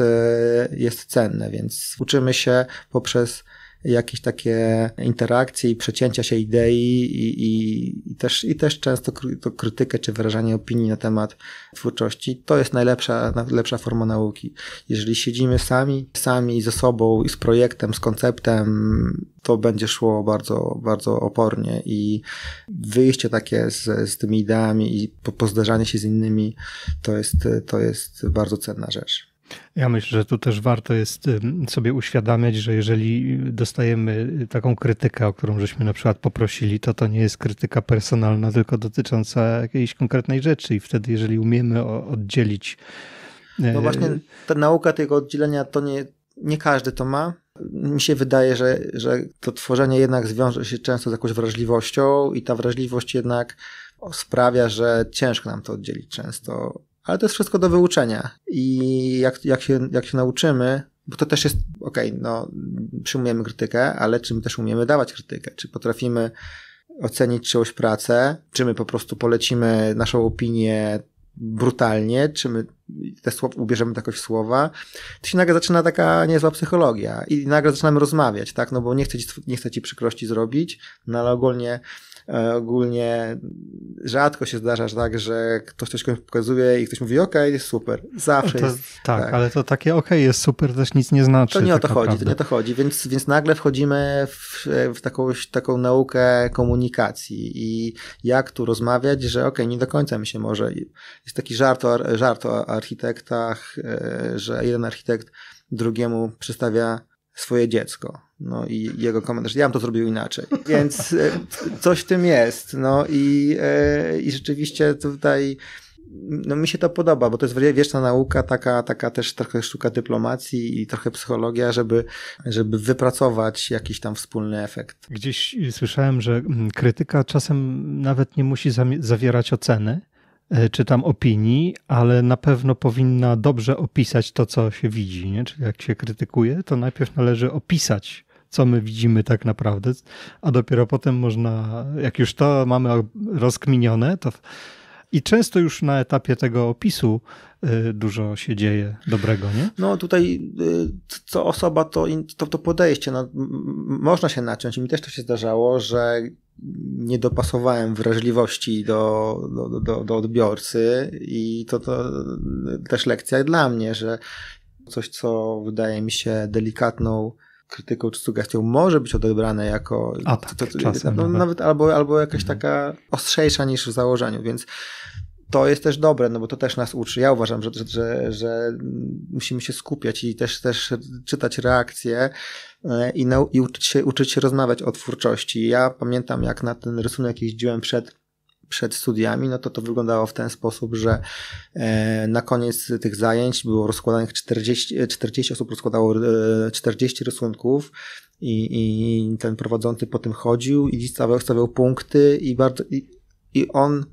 jest cenne, więc uczymy się poprzez jakieś takie interakcje i przecięcia się idei i, i, i, też, i też często to krytykę czy wyrażanie opinii na temat twórczości. To jest najlepsza, najlepsza forma nauki. Jeżeli siedzimy sami, sami ze sobą i z projektem, z konceptem, to będzie szło bardzo, bardzo opornie i wyjście takie z, z tymi ideami i po, pozderzanie się z innymi, to jest, to jest bardzo cenna rzecz. Ja myślę, że tu też warto jest sobie uświadamiać, że jeżeli dostajemy taką krytykę, o którą żeśmy na przykład poprosili, to to nie jest krytyka personalna, tylko dotycząca jakiejś konkretnej rzeczy i wtedy, jeżeli umiemy oddzielić. E, no właśnie ta nauka tego oddzielenia to nie, nie każdy to ma. Mi się wydaje, że, że to tworzenie jednak zwiąże się często z jakąś wrażliwością i ta wrażliwość jednak sprawia, że ciężko nam to oddzielić często ale to jest wszystko do wyuczenia. I jak, jak, się, jak się nauczymy, bo to też jest, okej, okay, no, przyjmujemy krytykę, ale czy my też umiemy dawać krytykę? Czy potrafimy ocenić czyjąś pracę? Czy my po prostu polecimy naszą opinię brutalnie, czy my te słowa, ubierzemy jakoś słowa, to się nagle zaczyna taka niezła psychologia i nagle zaczynamy rozmawiać, tak, no bo nie chcę ci, nie chcę ci przykrości zrobić, no ale ogólnie E, ogólnie rzadko się zdarza że tak, że ktoś coś pokazuje i ktoś mówi ok, jest super. Zawsze to, jest, tak, tak, ale to takie ok, jest super, też nic nie znaczy. To nie o to tak chodzi, to nie o to chodzi, więc, więc nagle wchodzimy w, w taką, taką naukę komunikacji i jak tu rozmawiać, że ok, nie do końca mi się może. Jest taki żart o, żart o architektach, e, że jeden architekt drugiemu przedstawia swoje dziecko. No i jego komentarz, ja bym to zrobił inaczej. Więc e, coś w tym jest. No i, e, i rzeczywiście tutaj no mi się to podoba, bo to jest wieczna nauka, taka, taka też trochę sztuka dyplomacji i trochę psychologia, żeby, żeby wypracować jakiś tam wspólny efekt. Gdzieś słyszałem, że mm, krytyka czasem nawet nie musi zawierać oceny, E, czytam opinii, ale na pewno powinna dobrze opisać to, co się widzi. Nie? Czyli jak się krytykuje, to najpierw należy opisać, co my widzimy tak naprawdę, a dopiero potem można, jak już to mamy rozkminione, to. I często już na etapie tego opisu Y, dużo się dzieje dobrego, nie? No tutaj y, co osoba, to, to, to podejście. No, można się naciąć. Mi też to się zdarzało, że nie dopasowałem wrażliwości do, do, do, do odbiorcy i to, to y, też lekcja dla mnie, że coś, co wydaje mi się delikatną krytyką czy sugestią może być odebrane jako a tak, to, to, no, nawet. nawet. albo, albo jakaś mhm. taka ostrzejsza niż w założeniu, więc to jest też dobre, no bo to też nas uczy. Ja uważam, że, że, że, że musimy się skupiać i też, też czytać reakcje e, i, i uczyć, się, uczyć się rozmawiać o twórczości. Ja pamiętam, jak na ten rysunek jeździłem przed przed studiami, no to to wyglądało w ten sposób, że e, na koniec tych zajęć było rozkładanych 40, 40 osób rozkładało 40 e, rysunków i, i ten prowadzący po tym chodził i stawiał, stawiał punkty i bardzo i, i on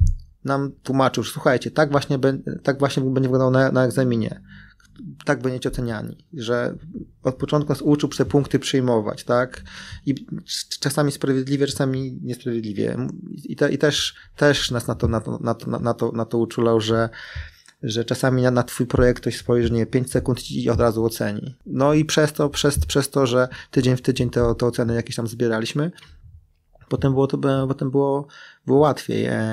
nam tłumaczył, że słuchajcie, tak właśnie, tak właśnie będzie wyglądał na, na egzaminie, tak będziecie oceniani, że od początku nas uczył te punkty przyjmować, tak? I czasami sprawiedliwie, czasami niesprawiedliwie. I, te, i też, też nas na to, na to, na to, na to, na to uczulał, że że czasami na, na twój projekt ktoś spojrzy, nie 5 sekund i od razu oceni. No i przez to, przez, przez to, że tydzień w tydzień te, te oceny jakieś tam zbieraliśmy, potem było to potem było, było łatwiej. E,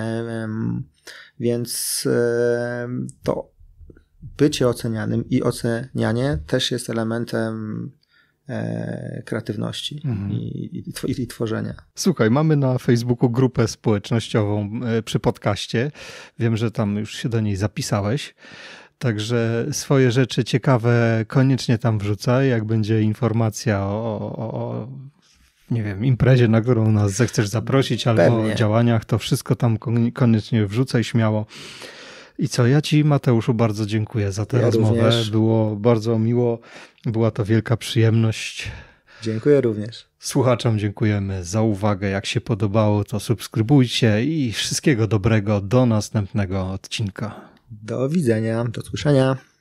więc e, to bycie ocenianym i ocenianie też jest elementem e, kreatywności mhm. i, i, i, tworzenia. Słuchaj, mamy na Facebooku grupę społecznościową przy podcaście. Wiem, że tam już się do niej zapisałeś. Także swoje rzeczy ciekawe koniecznie tam wrzucaj. Jak będzie informacja o, o, o nie wiem, imprezie, na którą nas zechcesz zaprosić, albo Pewnie. działaniach, to wszystko tam koniecznie wrzucaj śmiało. I co, ja Ci Mateuszu bardzo dziękuję za tę ja rozmowę. Również. Było bardzo miło, była to wielka przyjemność. Dziękuję również. Słuchaczom dziękujemy za uwagę. Jak się podobało, to subskrybujcie i wszystkiego dobrego do następnego odcinka. Do widzenia, do słyszenia.